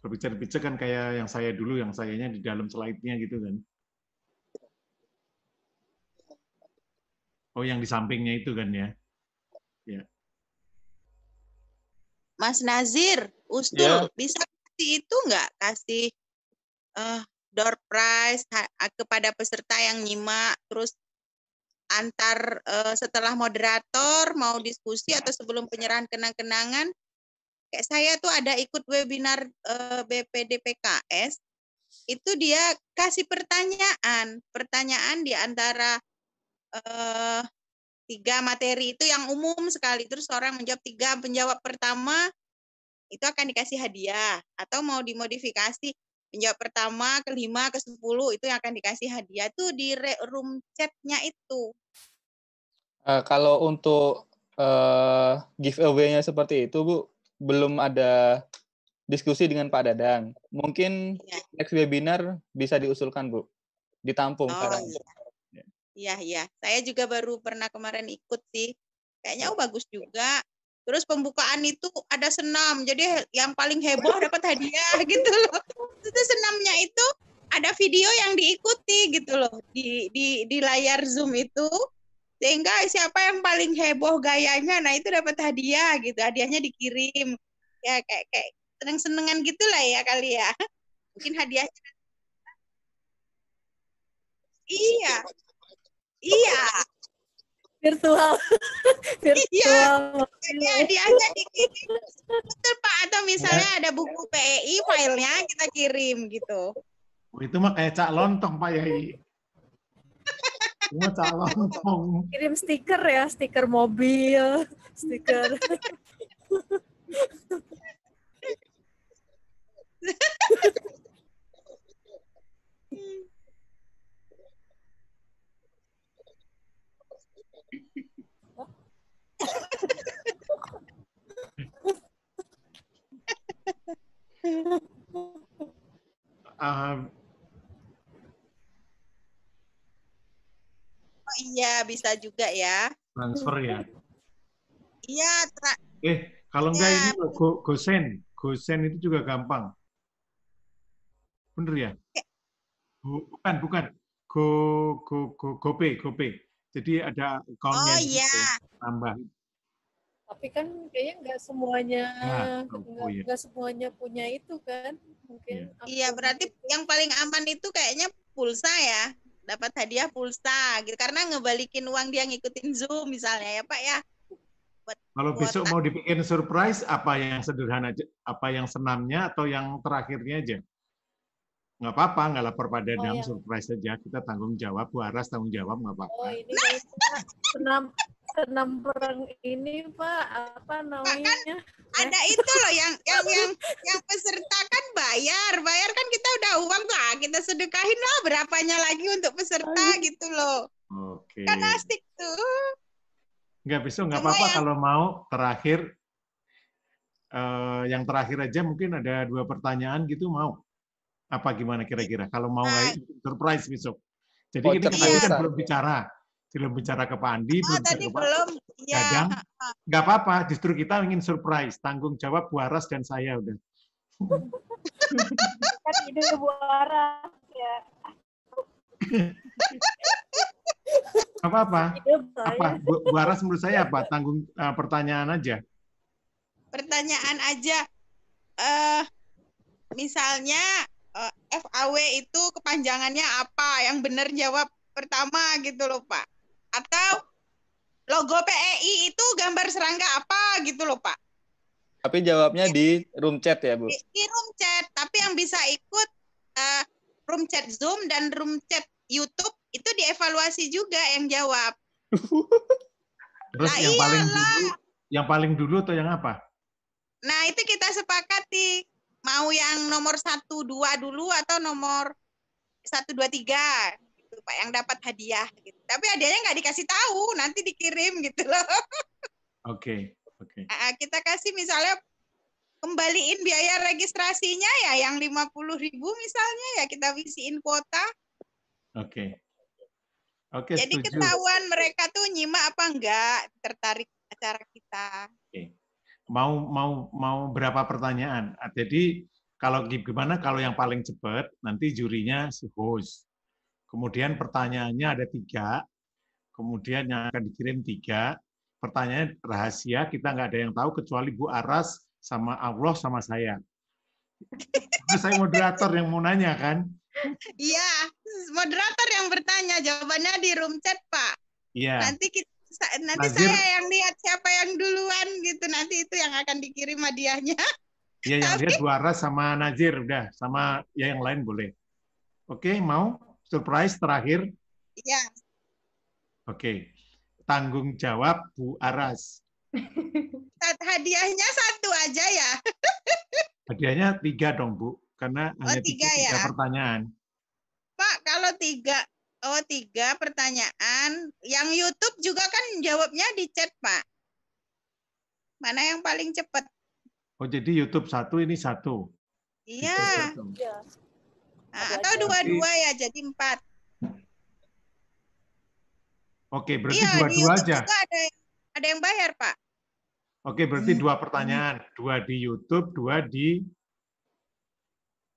picture in picture kan kayak yang saya dulu, yang sayanya di dalam slide-nya gitu kan. Oh, yang di sampingnya itu kan ya. Ya. Mas Nazir, Ustul, ya. bisa kasih itu nggak? Kasih uh, door prize kepada peserta yang nyimak, terus antar uh, setelah moderator mau diskusi atau sebelum penyerahan kenang-kenangan kayak saya tuh ada ikut webinar uh, eh, BPDPKS itu dia kasih pertanyaan pertanyaan di antara uh, tiga materi itu yang umum sekali terus orang menjawab tiga penjawab pertama itu akan dikasih hadiah atau mau dimodifikasi Penjawab pertama, kelima, ke sepuluh itu yang akan dikasih hadiah tuh di room chatnya itu. Uh, kalau untuk uh, giveaway-nya seperti itu, Bu, belum ada diskusi dengan Pak Dadang. Mungkin ya. next webinar bisa diusulkan, Bu. Ditampung. Oh, iya. Iya, Ya. Saya juga baru pernah kemarin ikut sih. Kayaknya oh bagus juga. Terus pembukaan itu ada senam. Jadi yang paling heboh dapat hadiah gitu loh. itu senamnya itu ada video yang diikuti gitu loh di di di layar Zoom itu sehingga siapa yang paling heboh gayanya nah itu dapat hadiah gitu hadiahnya dikirim ya kayak kayak seneng senengan gitulah ya kali ya mungkin hadiahnya iya iya virtual iya, virtual iya dia aja dikirim betul pak atau misalnya ya. ada buku PEI filenya kita kirim gitu oh, itu mah kayak cak lontong pak Yai cuma cak lontong kirim stiker ya stiker mobil stiker um, oh iya bisa juga ya. Transfer ya. Iya. eh kalau enggak ya. ini go gosen, gosen itu juga gampang. Bener ya? Bukan, bukan. Go, go, go, gope, gope. Jadi ada accountnya. Oh gitu. iya. Tambah tapi kan kayaknya nggak semuanya nah, nggak nah, semuanya punya itu kan mungkin iya, iya berarti yang paling aman itu kayaknya pulsa ya dapat hadiah pulsa gitu karena ngebalikin uang dia ngikutin zoom misalnya ya pak ya kalau besok mau dibikin surprise apa yang sederhana aja apa yang senamnya atau yang terakhirnya aja nggak apa-apa nggak lapor pada oh, dalam iya. surprise saja kita tanggung jawab Aras tanggung jawab nggak apa-apa oh, ini senam senam perang ini pak apa namanya kan ada itu loh yang yang yang yang peserta kan bayar bayar kan kita udah uang lah kita sedekahin lah berapanya lagi untuk peserta oh, iya. gitu loh oke okay. kan asik tuh nggak bisa nggak apa-apa yang... kalau mau terakhir uh, yang terakhir aja mungkin ada dua pertanyaan gitu mau apa gimana kira-kira iya. kalau mau nah. surprise besok. Jadi oh, kita kan, kan belum bicara, belum bicara ke Pak Andi, oh, belum tadi ke Pak belum, ya. Nggak apa-apa, justru kita ingin surprise, tanggung jawab Bu Aras dan saya udah. kan itu Bu Aras ya. apa-apa. Apa Bu, Bu Aras menurut saya apa? Tanggung uh, pertanyaan aja. Pertanyaan aja. Eh uh, misalnya uh, eh, FAW itu kepanjangannya apa? Yang benar jawab pertama gitu loh, Pak. Atau logo PEI itu gambar serangga apa gitu loh, Pak. Tapi jawabnya ya. di room chat ya, Bu? Di, di room chat, tapi yang bisa ikut uh, room chat Zoom dan room chat YouTube itu dievaluasi juga yang jawab. Terus nah, yang iyalah. paling dulu, yang paling dulu atau yang apa? Nah, itu kita sepakati Mau yang nomor satu dua dulu atau nomor satu dua tiga gitu Pak yang dapat hadiah gitu. Tapi hadiahnya nggak dikasih tahu, nanti dikirim gitu loh. Oke, okay, oke. Okay. Ah, ah, kita kasih misalnya kembaliin biaya registrasinya ya yang lima puluh ribu misalnya ya kita visiin kuota. Oke. Okay. Oke, okay, Jadi setuju. ketahuan mereka tuh nyimak apa enggak tertarik acara kita. Oke. Okay mau mau mau berapa pertanyaan. Ah, jadi kalau gimana kalau yang paling cepat nanti jurinya si host. Kemudian pertanyaannya ada tiga, kemudian yang akan dikirim tiga. pertanyaan rahasia, kita nggak ada yang tahu kecuali Bu Aras sama Allah sama saya. Karena saya moderator yang mau nanya kan? Iya, moderator yang bertanya. Jawabannya di room chat, Pak. Iya. Nanti kita nanti Nazir. saya yang lihat siapa yang duluan gitu nanti itu yang akan dikirim hadiahnya Iya yang lihat juara sama Nazir udah sama ya yang lain boleh oke mau surprise terakhir iya oke tanggung jawab Bu Aras hadiahnya satu aja ya hadiahnya tiga dong Bu karena oh, hanya tiga, tiga ya? pertanyaan Pak kalau tiga Oh, tiga pertanyaan. Yang YouTube juga kan jawabnya di chat, Pak. Mana yang paling cepat? Oh, jadi YouTube satu ini satu. Iya. Ya. atau dua-dua ya, jadi empat. Oke, berarti iya, dua-dua iya, aja. Ada, ada yang bayar, Pak. Oke, berarti hmm. dua pertanyaan. Dua di YouTube, dua di...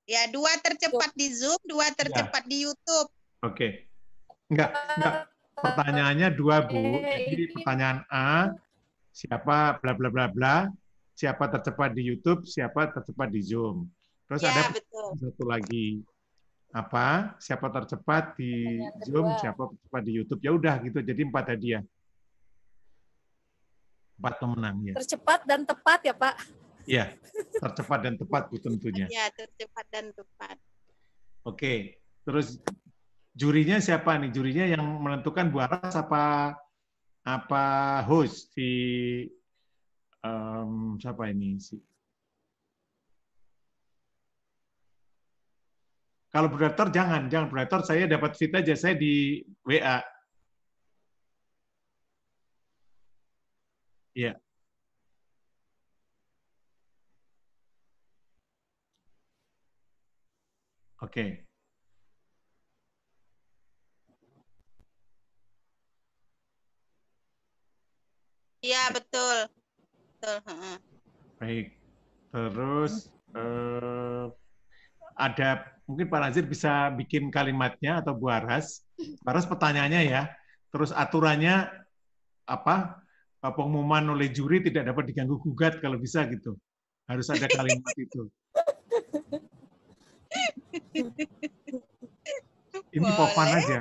Ya, dua tercepat di Zoom, dua tercepat ya. di YouTube. Oke. Enggak, enggak. Pertanyaannya dua, Bu. Jadi pertanyaan A, siapa bla bla bla bla, siapa tercepat di YouTube, siapa tercepat di Zoom. Terus ya, ada betul. satu lagi apa? Siapa tercepat di Zoom, siapa tercepat di YouTube. Ya udah gitu. Jadi empat tadi ya Empat pemenang ya. Tercepat dan tepat ya, Pak. Iya, tercepat dan tepat Bu tentunya. Iya, tercepat dan tepat. Oke, terus jurinya siapa nih? Jurinya yang menentukan Bu Aras apa apa host si um, siapa ini sih? Kalau predator jangan, jangan predator saya dapat fit aja saya di WA. Iya. Oke. Okay. Iya betul. Betul. Baik. Terus eh, ada mungkin Pak Nazir bisa bikin kalimatnya atau Bu Aras. Aras pertanyaannya ya. Terus aturannya apa? Eh, pengumuman oleh juri tidak dapat diganggu gugat kalau bisa gitu. Harus ada kalimat itu. Ini Boleh. popan aja.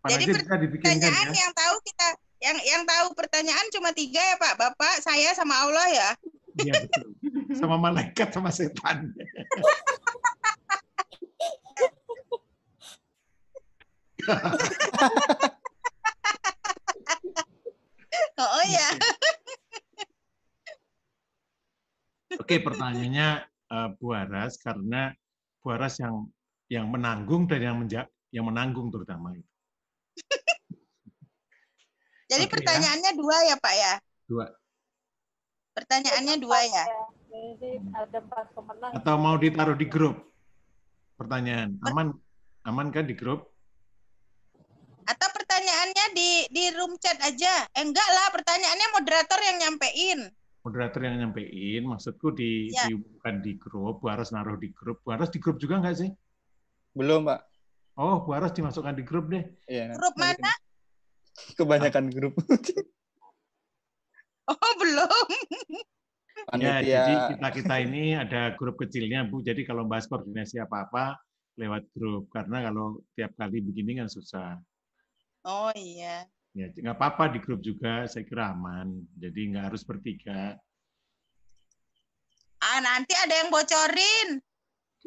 Pak Jadi Nazir, kita ya? yang tahu kita yang yang tahu pertanyaan cuma tiga ya Pak, Bapak, saya sama Allah ya. Iya betul. Sama malaikat sama setan. oh ya. Oke, pertanyaannya uh, Bu Aras karena Bu Aras yang yang menanggung dan yang menja yang menanggung terutama itu. Jadi okay, ya. pertanyaannya ya. dua ya Pak ya? Dua. Pertanyaannya dua ya? ya Atau mau ditaruh di grup? Pertanyaan. Aman aman kan di grup? Atau pertanyaannya di di room chat aja? Eh, enggak lah, pertanyaannya moderator yang nyampein. Moderator yang nyampein, maksudku di, ya. di bukan di grup, Bu harus naruh di grup. Bu harus di grup juga enggak sih? Belum, Pak. Oh, Bu harus dimasukkan di grup deh. Ya, grup mana? Ini. kebanyakan ah. grup. oh, belum. Ya, Panitia. Ya, jadi kita-kita ini ada grup kecilnya, Bu. Jadi kalau bahas koordinasi apa-apa, lewat grup. Karena kalau tiap kali begini kan susah. Oh, iya. Ya, nggak apa-apa di grup juga, saya kira aman. Jadi nggak harus bertiga. Ah, nanti ada yang bocorin.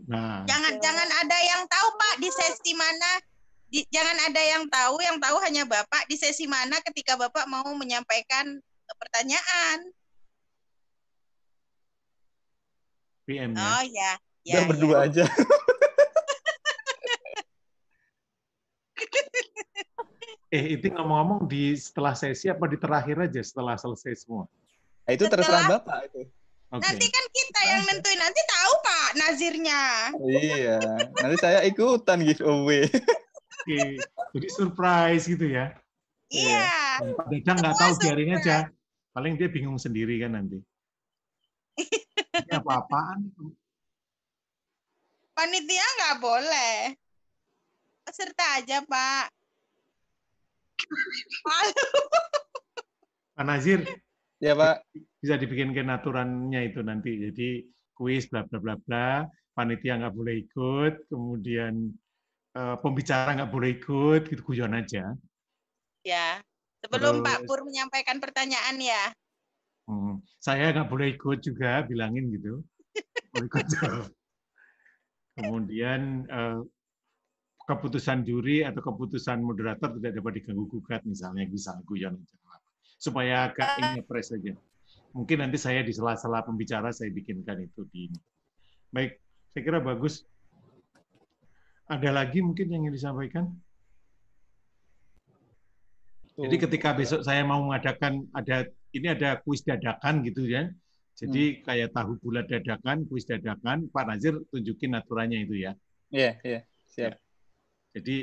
Nah. Jangan-jangan ada yang tahu, Pak, di sesi mana di, jangan ada yang tahu, yang tahu hanya Bapak di sesi mana ketika Bapak mau menyampaikan eh, pertanyaan. PM ya. Oh ya. ya Biar berdua ya. aja. eh itu ngomong-ngomong di setelah sesi apa di terakhir aja setelah selesai semua? Nah, itu setelah, terserah Bapak itu. Okay. Nanti kan kita yang nentuin nanti tahu Pak nazirnya. Iya. Nanti saya ikutan giveaway. okay. jadi surprise gitu ya iya yeah. Yeah. Dadang nggak tahu biarin aja paling dia bingung sendiri kan nanti ini apa-apaan itu panitia nggak boleh peserta aja pak malu Pak Nazir ya pak bisa dibikinkan aturannya itu nanti jadi kuis bla bla bla bla panitia nggak boleh ikut kemudian Eh, pembicara nggak boleh ikut gitu guyon aja. Ya, sebelum Terus, Pak Pur menyampaikan pertanyaan ya. Hmm, saya nggak boleh ikut juga bilangin gitu. ikut Kemudian uh, keputusan juri atau keputusan moderator tidak dapat diganggu gugat misalnya bisa guyon supaya agak presiden. Eh. press aja. Mungkin nanti saya di sela-sela pembicara saya bikinkan itu di baik. Saya kira bagus ada lagi mungkin yang ingin disampaikan? Jadi ketika besok saya mau mengadakan ada ini ada kuis dadakan gitu ya. Jadi hmm. kayak tahu bulat dadakan, kuis dadakan, Pak Nazir tunjukin aturannya itu ya. Iya, yeah, iya, yeah, siap. Jadi